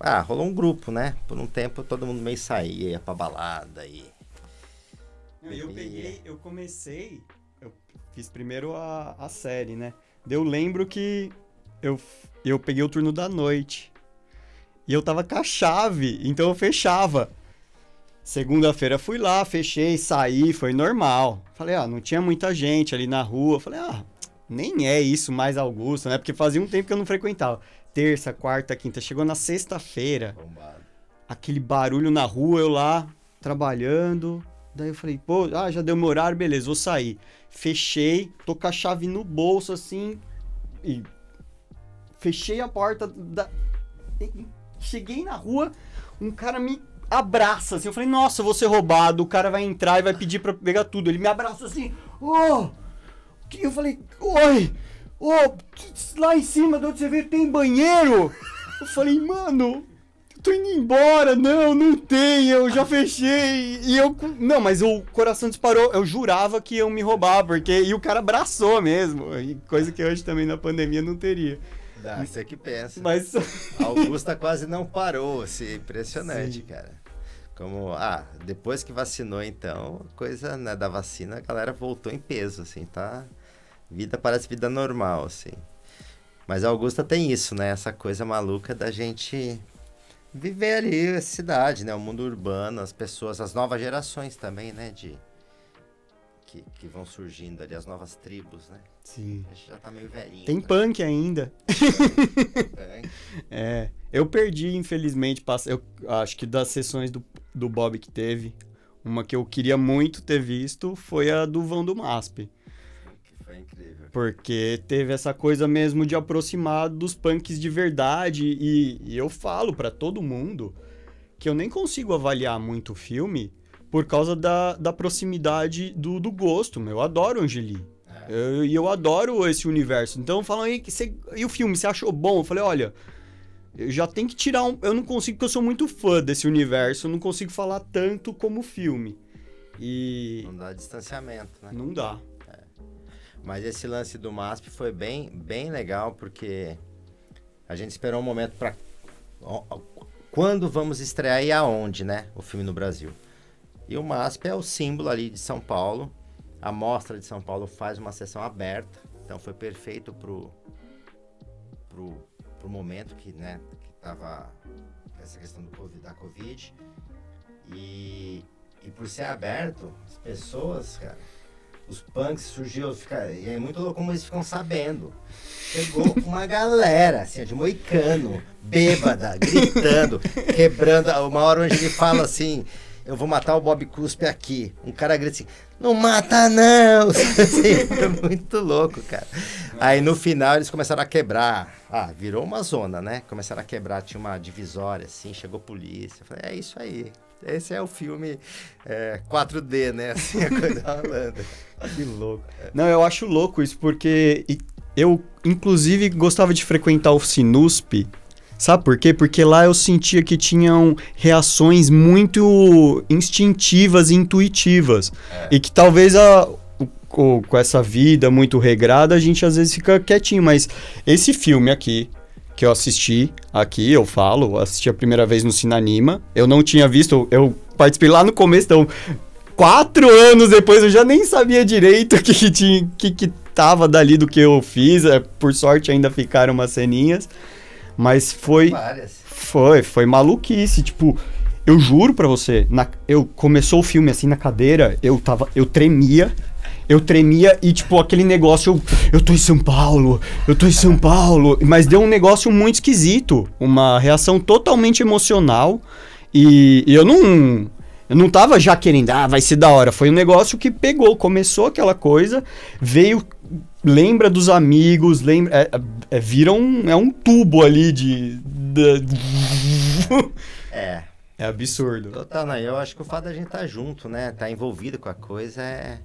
ah, rolou um grupo, né? Por um tempo todo mundo meio saía, ia pra balada e. eu peguei, eu comecei Fiz primeiro a, a série, né? Eu lembro que eu, eu peguei o turno da noite. E eu tava com a chave, então eu fechava. Segunda-feira fui lá, fechei, saí, foi normal. Falei, ah, não tinha muita gente ali na rua. Falei, ah, nem é isso mais Augusto, né? Porque fazia um tempo que eu não frequentava. Terça, quarta, quinta. Chegou na sexta-feira. Aquele barulho na rua, eu lá trabalhando. Daí eu falei, pô, ah, já deu meu horário, beleza, vou sair. Fechei, tô com a chave no bolso assim e fechei a porta da cheguei na rua, um cara me abraça assim. Eu falei, nossa, vou ser roubado, o cara vai entrar e vai pedir pra pegar tudo. Ele me abraça assim, ô! Oh! Eu falei, oi! Ô, oh, lá em cima de onde você veio tem banheiro! Eu falei, mano, tô indo embora, não, não tem, eu já fechei. E eu. Não, mas o coração disparou. Eu jurava que iam me roubar, porque. E o cara abraçou mesmo. Coisa que hoje também na pandemia não teria. Dá, você que pensa. Mas. A [laughs] Augusta quase não parou, assim, impressionante, Sim. cara. Como, ah, depois que vacinou, então, coisa né, da vacina, a galera voltou em peso, assim, tá? Vida parece vida normal, assim. Mas a Augusta tem isso, né? Essa coisa maluca da gente viver ali a cidade, né? O mundo urbano, as pessoas, as novas gerações também, né? De que, que vão surgindo ali, as novas tribos, né? Sim. A gente já tá meio velhinho. Tem né? punk ainda. Tem [laughs] é. Eu perdi, infelizmente, eu acho que das sessões do, do Bob que teve, uma que eu queria muito ter visto foi a do Vão do Masp. Que foi incrível. Porque teve essa coisa mesmo de aproximar dos punks de verdade. E, e eu falo para todo mundo que eu nem consigo avaliar muito o filme por causa da, da proximidade do, do gosto. Meu. Eu adoro Angeli. É. E eu, eu, adoro esse universo. Então falam aí que você. E o filme, você achou bom? Eu falei, olha. Eu já tem que tirar um. Eu não consigo, porque eu sou muito fã desse universo. Eu não consigo falar tanto como o filme. E. Não dá distanciamento, né? Não dá. Mas esse lance do MASP foi bem, bem legal, porque a gente esperou um momento para quando vamos estrear e aonde, né? O filme no Brasil. E o MASP é o símbolo ali de São Paulo. A Mostra de São Paulo faz uma sessão aberta, então foi perfeito pro, pro, pro momento que, né, que tava essa questão COVID, da Covid. E, e por ser aberto, as pessoas, cara, os punks surgiu, fica, e é muito louco como eles ficam sabendo. Chegou [laughs] uma galera, assim, é de moicano, bêbada, [laughs] gritando, quebrando. Uma hora onde ele fala assim, eu vou matar o Bob Cuspe aqui. Um cara grita assim, não mata não! [laughs] assim, foi é muito louco, cara. Aí no final eles começaram a quebrar. Ah, virou uma zona, né? Começaram a quebrar, tinha uma divisória, assim, chegou polícia. Eu falei, é isso aí, esse é o filme é, 4D, né? Assim, a coisa rolando. [laughs] que louco. Não, eu acho louco isso, porque eu, inclusive, gostava de frequentar o Sinusp. Sabe por quê? Porque lá eu sentia que tinham reações muito instintivas e intuitivas. É. E que talvez a, com essa vida muito regrada, a gente às vezes fica quietinho, mas esse filme aqui, que eu assisti aqui, eu falo, assisti a primeira vez no Sinanima Eu não tinha visto, eu participei lá no começo, então quatro anos depois eu já nem sabia direito [laughs] o que, que que, tava dali do que eu fiz. É, por sorte ainda ficaram umas ceninhas, mas foi, Várias. foi, foi maluquice, tipo. Eu juro para você, na, eu começou o filme assim na cadeira, eu tava, eu tremia, eu tremia e, tipo, aquele negócio, eu, eu tô em São Paulo, eu tô em São Paulo. Mas deu um negócio muito esquisito, uma reação totalmente emocional. E, e eu não. Eu não tava já querendo, ah, vai ser da hora. Foi um negócio que pegou, começou aquela coisa, veio lembra dos amigos, lembra. É, é, vira um. É um tubo ali de. de... [laughs] é. É absurdo. Total, né? eu acho que o fato da gente estar tá junto, né? Estar tá envolvido com a coisa é.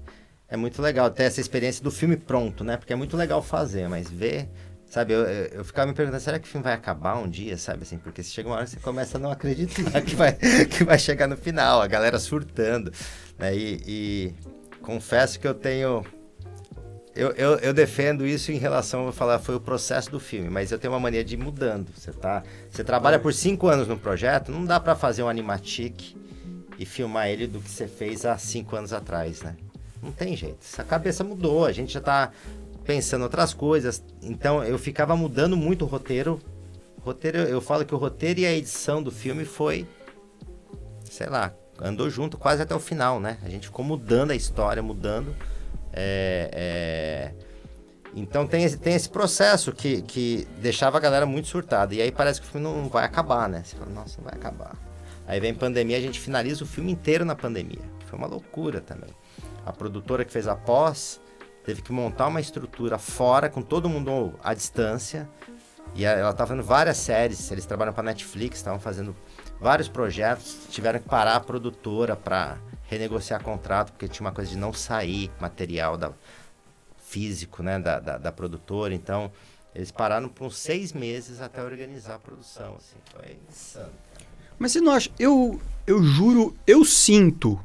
É muito legal ter essa experiência do filme pronto, né? Porque é muito legal fazer, mas ver Sabe, eu, eu ficava me perguntando, será que o filme vai acabar um dia, sabe? Assim, porque se chega uma hora que você começa a não acreditar [laughs] que vai, que vai chegar no final, a galera surtando. Né? E, e confesso que eu tenho. Eu, eu, eu, defendo isso em relação, vou falar, foi o processo do filme, mas eu tenho uma mania de ir mudando. Você, tá, você trabalha por cinco anos no projeto, não dá para fazer um animatic e filmar ele do que você fez há cinco anos atrás, né? Não tem jeito. Essa cabeça mudou, a gente já tá pensando outras coisas. Então eu ficava mudando muito o roteiro. roteiro, eu falo que o roteiro e a edição do filme foi, sei lá, andou junto quase até o final, né? A gente ficou mudando a história, mudando. É, é... Então tem, tem esse processo que, que deixava a galera muito surtada. E aí parece que o filme não vai acabar, né? Você fala, nossa, não vai acabar. Aí vem pandemia, a gente finaliza o filme inteiro na pandemia. foi uma loucura também a produtora que fez a pós teve que montar uma estrutura fora, com todo mundo à distância. E ela estava tá fazendo várias séries, eles trabalham para Netflix, estavam fazendo vários projetos, tiveram que parar a produtora para renegociar contrato, porque tinha uma coisa de não sair material da, físico né, da, da, da produtora. Então, eles pararam por uns seis meses até organizar a produção. Assim. Foi insano. Mas você não acha? Eu, eu juro, eu sinto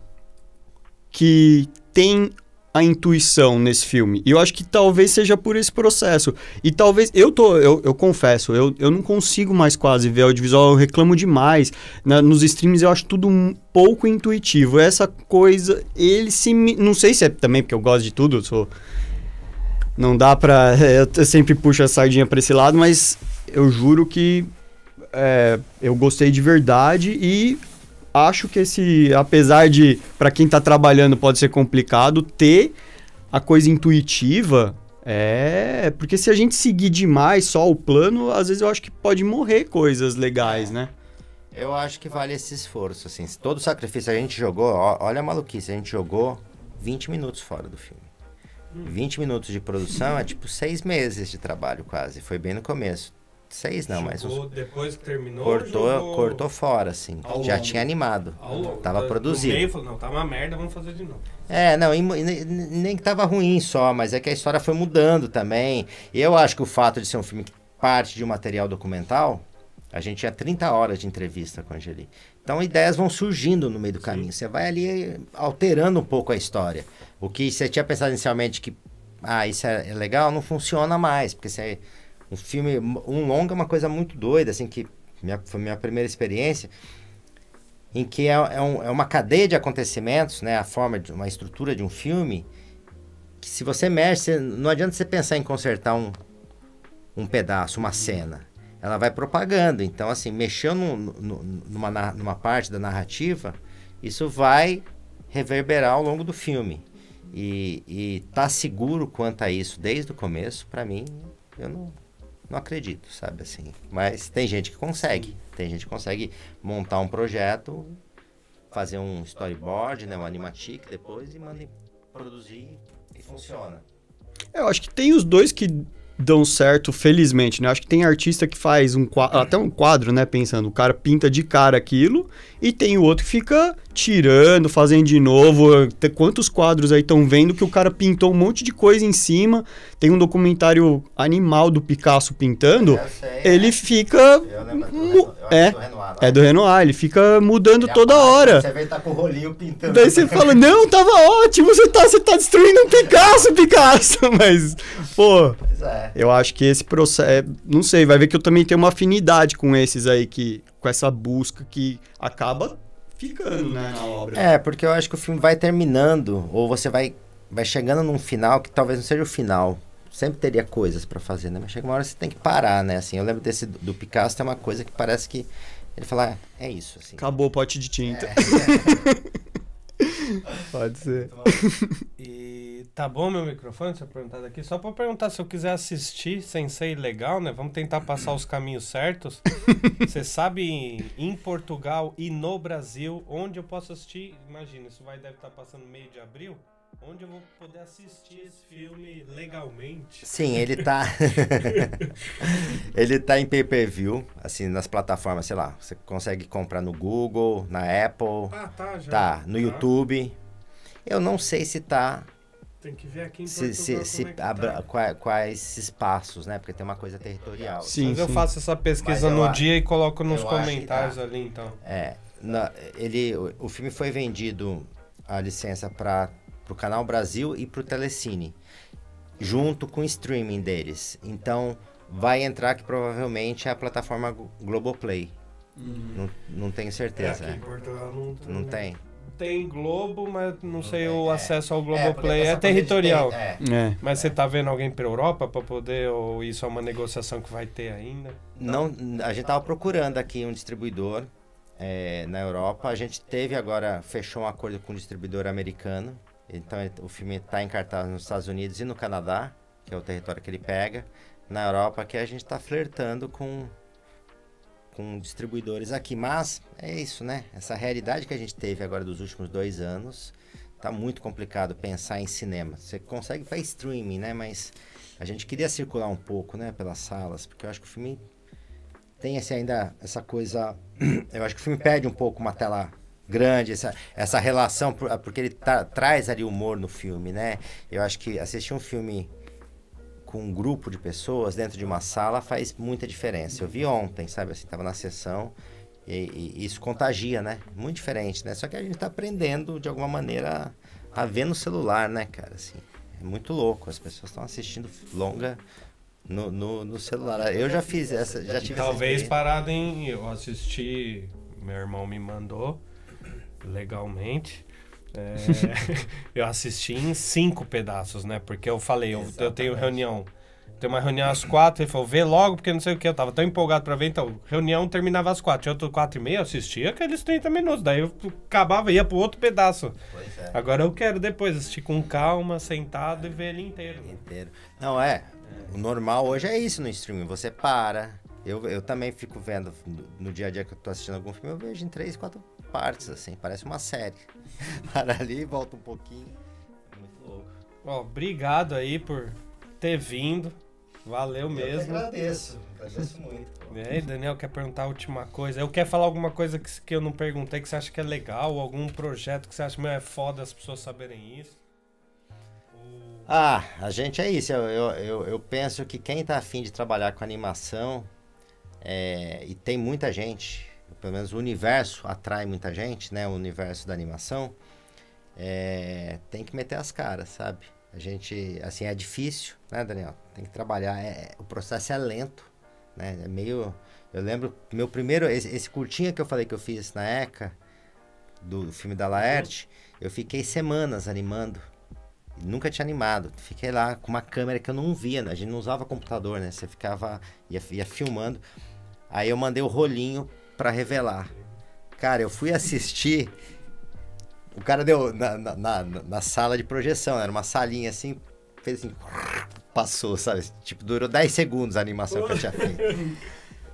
que tem a intuição nesse filme. E eu acho que talvez seja por esse processo. E talvez. Eu tô. Eu, eu confesso, eu, eu não consigo mais quase ver audiovisual, eu reclamo demais. nos streams eu acho tudo um pouco intuitivo. Essa coisa. Ele se. Não sei se é também porque eu gosto de tudo, sou. Não dá pra. [laughs] Eu, eu sempre puxo a sardinha pra esse lado, mas eu juro que. É, eu gostei de verdade e acho que esse, apesar de para quem está trabalhando pode ser complicado, ter a coisa intuitiva é porque se a gente seguir demais só o plano, às vezes eu acho que pode morrer coisas legais, né? Eu acho que vale esse esforço, assim. Todo sacrifício a gente jogou, ó, olha a maluquice, a gente jogou 20 minutos fora do filme. 20 hum. minutos de produção é tipo seis meses de trabalho quase. Foi bem no começo seis não, mas depois que terminou, cortou, jogou... cortou fora assim. Ao já longo. tinha animado. Ao tava da, tá, produzindo. Meio, falou, não, tá uma merda, vamos fazer de novo. É, não, e, nem que tava ruim só, mas é que a história foi mudando também. Eu acho que o fato de ser um filme que parte de um material documental, a gente tinha 30 horas de entrevista com a Angeli. Então ideias vão surgindo no meio do caminho. Você vai ali alterando um pouco a história. O que você tinha pensado inicialmente que ah, isso é, é legal, não funciona mais, porque você um filme, um longa é uma coisa muito doida, assim, que minha, foi minha primeira experiência, em que é, é, um, é uma cadeia de acontecimentos, né? A forma de uma estrutura de um filme que se você mexe, você, não adianta você pensar em consertar um, um pedaço, uma cena. Ela vai propagando. Então, assim, mexendo numa, numa parte da narrativa, isso vai reverberar ao longo do filme. E, e tá seguro quanto a isso desde o começo, para mim, eu não, não acredito, sabe assim. Mas tem gente que consegue, tem gente que consegue montar um projeto, fazer um storyboard, né, um animatic depois e manda produzir e funciona. É, eu acho que tem os dois que dão certo, felizmente, né? Acho que tem artista que faz um até um quadro, né? Pensando, o cara pinta de cara aquilo, e tem o outro que fica tirando, fazendo de novo. Quantos quadros aí estão vendo que o cara pintou um monte de coisa em cima, tem um documentário animal do Picasso pintando. Sei, né? ele é. fica. Do é, do Renoir, é né? do Renoir. Ele fica mudando toda hora. Você vê tá com o rolinho pintando. Daí você fala: Não, tava ótimo. Você tá, você tá destruindo um Picasso, Picasso. [laughs] Mas, pô. é. Eu acho que esse processo. É, não sei, vai ver que eu também tenho uma afinidade com esses aí, que, com essa busca que acaba ficando né, na obra. É, porque eu acho que o filme vai terminando, ou você vai, vai chegando num final que talvez não seja o final sempre teria coisas para fazer, né? Mas chega uma hora você tem que parar, né? Assim, eu lembro desse do Picasso, é uma coisa que parece que ele fala, ah, é isso, assim. Acabou o pote de tinta. É, é. [laughs] Pode ser. Tá e tá bom meu microfone, se eu perguntar daqui? Só para perguntar se eu quiser assistir sem ser legal, né? Vamos tentar passar os caminhos certos. [laughs] Você sabe em Portugal e no Brasil onde eu posso assistir? Imagina, isso vai deve estar tá passando meio de abril onde eu vou poder assistir esse filme legalmente. Sim, ele tá. [laughs] ele tá em pay-per-view, assim, nas plataformas, sei lá. Você consegue comprar no Google, na Apple. Ah, tá, já. Tá, no tá. YouTube. Eu não sei se tá. Tem que ver aqui em se, se, é se é abra, tá. quais, espaços, né? Porque tem uma coisa territorial. Sim, Mas sim. eu faço essa pesquisa Mas no eu, dia e coloco nos comentários tá. ali, então. É. Na, ele, o, o filme foi vendido a licença para para o Canal Brasil e para o Telecine, junto com o streaming deles. Então, vai entrar que provavelmente é a plataforma Globoplay. Uhum. Não, não tenho certeza. É, aqui em Portugal não tem. Não tem. tem Globo, mas não, não sei tem, o é. acesso ao é, Globoplay. É, é territorial. é. Mas você tá vendo alguém para Europa para poder, ou isso é uma negociação que vai ter ainda? Não, a gente tava procurando aqui um distribuidor é, na Europa. A gente teve agora, fechou um acordo com um distribuidor americano então é, o filme está em cartaz nos Estados Unidos e no Canadá, que é o território que ele pega. Na Europa, que a gente está flertando com, com distribuidores aqui. Mas é isso, né? Essa realidade que a gente teve agora dos últimos dois anos tá muito complicado pensar em cinema. Você consegue para streaming, né? Mas a gente queria circular um pouco, né, pelas salas, porque eu acho que o filme tem esse assim, ainda essa coisa, [clears throat] eu acho que o filme pede um pouco uma tela grande, essa, essa relação, porque ele tá, traz ali humor no filme, né? Eu acho que assistir um filme com um grupo de pessoas dentro de uma sala faz muita diferença. Eu vi ontem, sabe, assim, tava na sessão e, e, isso contagia, né? Muito diferente, né? Só que a gente está aprendendo de alguma maneira a ver no celular, né, cara, assim. É muito louco, as pessoas estão assistindo longa no, no, no, celular. Eu já fiz essa, já tive Talvez parado em eu assisti, meu irmão me mandou legalmente. É, [laughs] [laughs] eu assisti em cinco pedaços, né? Porque eu falei, eu, eu tenho reunião. Tem uma reunião às quatro, ele falou, vê logo, porque não sei o que. Eu tava tão empolgado pra ver, então, reunião terminava às quatro. Eu tô quatro e meia, assistia aqueles 30 minutos. Daí eu acabava, ia pro outro pedaço. É. Agora eu quero depois assistir com calma, sentado e ver ele inteiro. Inteiro. Não, é. O normal hoje é isso no streaming. Você para. Eu, eu também fico vendo, no dia a dia que eu tô assistindo algum filme, eu vejo em três, quatro partes, assim, parece uma série. [laughs] Para ali, volta um pouquinho. Muito louco. Ó, obrigado aí por ter vindo. Valeu eu mesmo. Eu agradeço, agradeço muito. [laughs] E aí, Daniel, quer perguntar a última coisa? Eu quero falar alguma coisa que, que eu não perguntei que você acha que é legal, algum projeto que você acha, que é foda as pessoas saberem isso? Ah, a gente é isso. Eu, eu, eu, eu penso que quem tá afim de trabalhar com animação, é, e tem muita gente pelo menos o universo atrai muita gente, né? O universo da animação. É, tem que meter as caras, sabe? A gente, assim, é difícil, né, Daniel? Tem que trabalhar. É, o processo é lento, né? É meio. Eu lembro, meu primeiro. Esse, esse que eu falei que eu fiz na ECA, do, do filme da Laerte, eu fiquei semanas animando. Nunca tinha animado. Fiquei lá com uma câmera que eu não via, né? a gente não usava computador, né? Você ficava. ia, ia filmando. Aí eu mandei o rolinho para revelar. Cara, eu fui assistir. O cara deu na, na, na, na sala de projeção, era uma salinha assim, fez assim, passou, sabe? Tipo, durou 10 segundos a animação que eu tinha feito.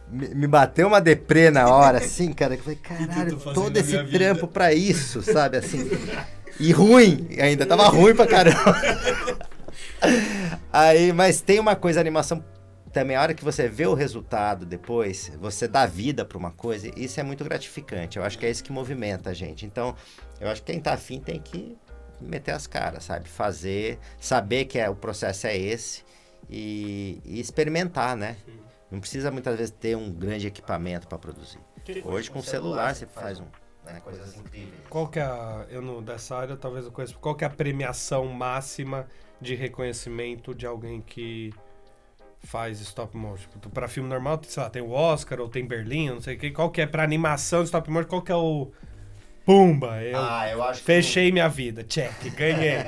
Me, me bateu uma deprê na hora, assim, cara, que eu falei, caralho, todo esse trampo para pra isso, sabe? Assim. E ruim, ainda tava ruim pra caramba. Aí, mas tem uma coisa, a animação também a hora que você vê o resultado depois, você dá vida para uma coisa, isso é muito gratificante. Eu acho que é isso que movimenta a gente. Então, eu acho que quem tá afim tem que meter as caras, sabe? Fazer, saber que é, o processo é esse e, e experimentar, né? Não precisa muitas vezes ter um grande equipamento para produzir. Hoje com o celular, celular você faz um. Né, coisas incríveis. Qual que é a, eu não, dessa área talvez eu conheça, qual que é a premiação máxima de reconhecimento de alguém que faz stop motion? Tipo, pra filme normal, sei lá, tem o Oscar ou tem Berlim, não sei o que. Qual que é pra animação de stop motion? Qual que é o. Pumba! Eu ah, eu acho fechei que... minha vida, check, ganhei.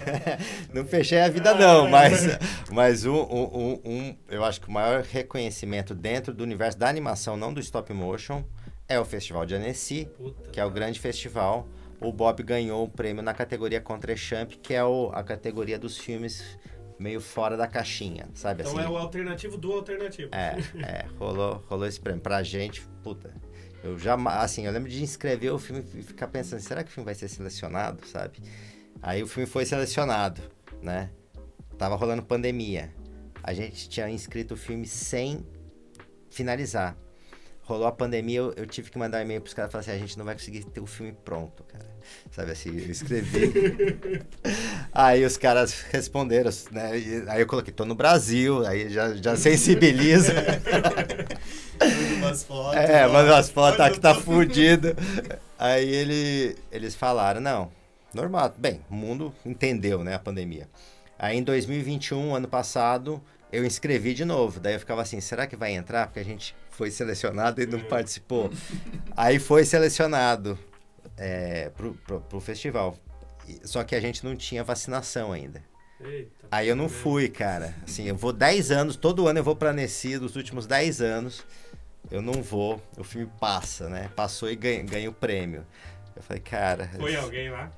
[laughs] não fechei a vida não, ah. mas, mas um, um, um, eu acho que o maior reconhecimento dentro do universo da animação, não do stop motion, é o Festival de Annecy, Puta que é o grande festival. O Bob ganhou o prêmio na categoria Contre Champ, que é o, a categoria dos filmes meio fora da caixinha, sabe? Então assim, é o alternativo do alternativo. É, é rolou, rolou esse prêmio. Pra gente, puta, eu já, assim, eu lembro de inscrever o filme e ficar pensando, será que o filme vai ser selecionado, sabe? Aí o filme foi selecionado, né? Tava rolando pandemia. A gente tinha inscrito o filme sem finalizar. Rolou a pandemia, eu, eu tive que mandar um e-mail pros caras e falar assim, a gente não vai conseguir ter o filme pronto, cara sabe assim, eu escrevi. [laughs] aí os caras responderam, né? E aí eu coloquei, tô no Brasil, aí já, já sensibiliza. umas fotos. É, manda né? umas fotos, aqui tá que tá [laughs] fudido. Aí ele, eles falaram, não, normal, bem, o mundo entendeu, né, a pandemia. Aí em 2021, ano passado, eu inscrevi de novo. Daí eu ficava assim, será que vai entrar? Porque a gente foi selecionado e não participou. Aí foi selecionado é, para o festival. Só que a gente não tinha vacinação ainda. Eita, Aí eu não fui, cara. Assim, eu vou 10 anos, todo ano eu vou pra Nessi, dos últimos 10 anos, eu não vou. O filme passa, né? Passou e ganha, ganha o prêmio. Eu falei, cara. Foi isso... alguém lá?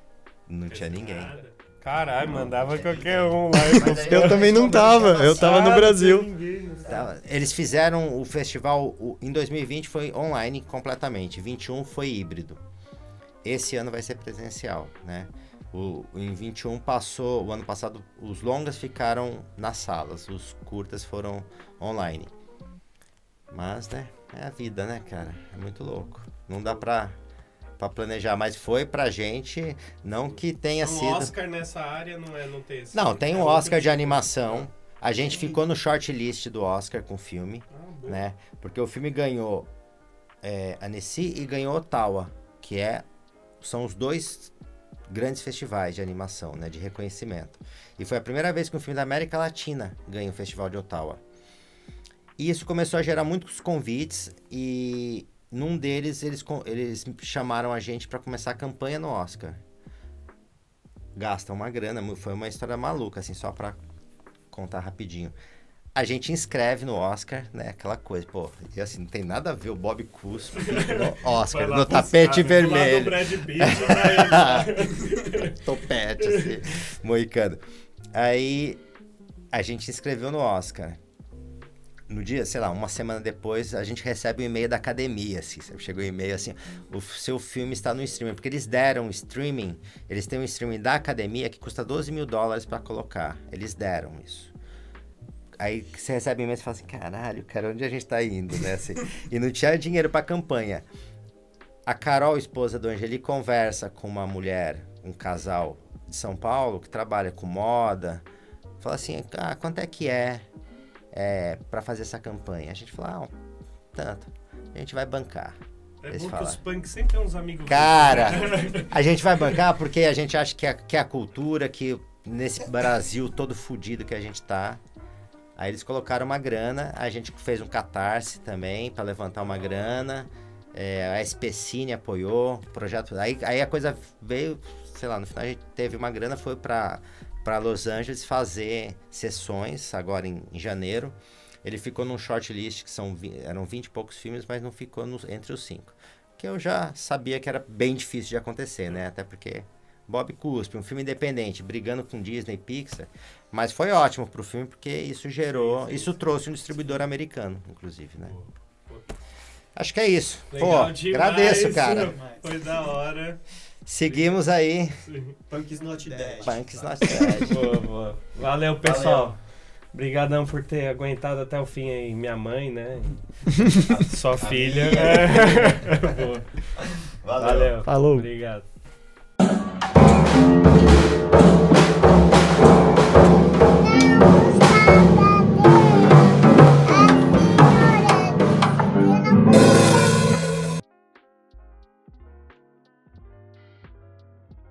Não Fez tinha ninguém. Nada. Caralho, mandava qualquer um lá. Eu, eu também não tava, eu tava no Brasil. Né? Eles fizeram o festival em 2020 foi online completamente, 21 foi híbrido esse ano vai ser presencial, né? O, em 21 passou, o ano passado os longas ficaram nas salas, os curtas foram online. Mas, né, é a vida, né, cara? É muito louco. Não dá pra, pra planejar, mas foi pra gente, não que tenha um então, sido... Oscar nessa área não é, não tem esse... Não, tipo tem um é Oscar de animação. A gente ficou no shortlist do Oscar com o filme, ah, né? Porque o filme ganhou é, Annecy e ganhou Ottawa, que é são os dois grandes festivais de animação, né, de reconhecimento. E foi a primeira vez que um filme da América Latina ganha o Festival de Ottawa. E isso começou a gerar muitos convites e num deles eles, eles chamaram a gente para começar a campanha no Oscar. Gastam uma grana, foi uma história maluca assim, só para contar rapidinho a gente inscreve no Oscar, né? Aquela coisa, pô. E assim, não tem nada a ver o Bob Cusco no [laughs] Oscar, no tapete né? vermelho. Brad né? [laughs] Topete, assim, moicano. Aí a gente inscreveu no Oscar. No dia, sei lá, uma semana depois, a gente recebe o um e-mail da academia, assim, sabe? Chegou um e-mail assim, o seu filme está no streaming, porque eles deram streaming, eles têm um streaming da academia que custa 12 mil dólares para colocar. Eles deram isso. Aí você recebe e-mail e fala assim, caralho, cara, onde a gente tá indo, né? Assim, e não tinha dinheiro pra campanha. A Carol, esposa do Angeli, conversa com uma mulher, um casal de São Paulo, que trabalha com moda. Fala assim, ah, quanto é que é, é para fazer essa campanha? A gente fala, ah, tanto. A gente vai bancar. É bom que os punks sempre têm uns amigos. Cara, [laughs] a gente vai bancar porque a gente acha que é, que é a cultura, que nesse Brasil todo fodido que a gente tá, Aí eles colocaram uma grana, a gente fez um catarse também para levantar uma grana. É, a SPCine apoiou o projeto. Aí, aí a coisa veio, sei lá, no final a gente teve uma grana, foi para Los Angeles fazer sessões, agora em, em janeiro. Ele ficou num shortlist que são, eram 20 e poucos filmes, mas não ficou entre os cinco. Que eu já sabia que era bem difícil de acontecer, né? Até porque Bob Cuspe, um filme independente, brigando com Disney Pixar. Mas foi ótimo pro filme, porque isso gerou. Sim, sim. Isso trouxe um distribuidor americano, inclusive, né? Boa. Acho que é isso. Legal Pô, demais, agradeço, cara. Demais. Foi da hora. Seguimos sim. aí. Punks Not Dead. Punks Not Dead. [laughs] boa, boa. Valeu, pessoal. Valeu. Obrigadão por ter aguentado até o fim aí. Minha mãe, né? [laughs] Sua filha. Né? [laughs] Valeu. Valeu. Falou. Obrigado. Thank you.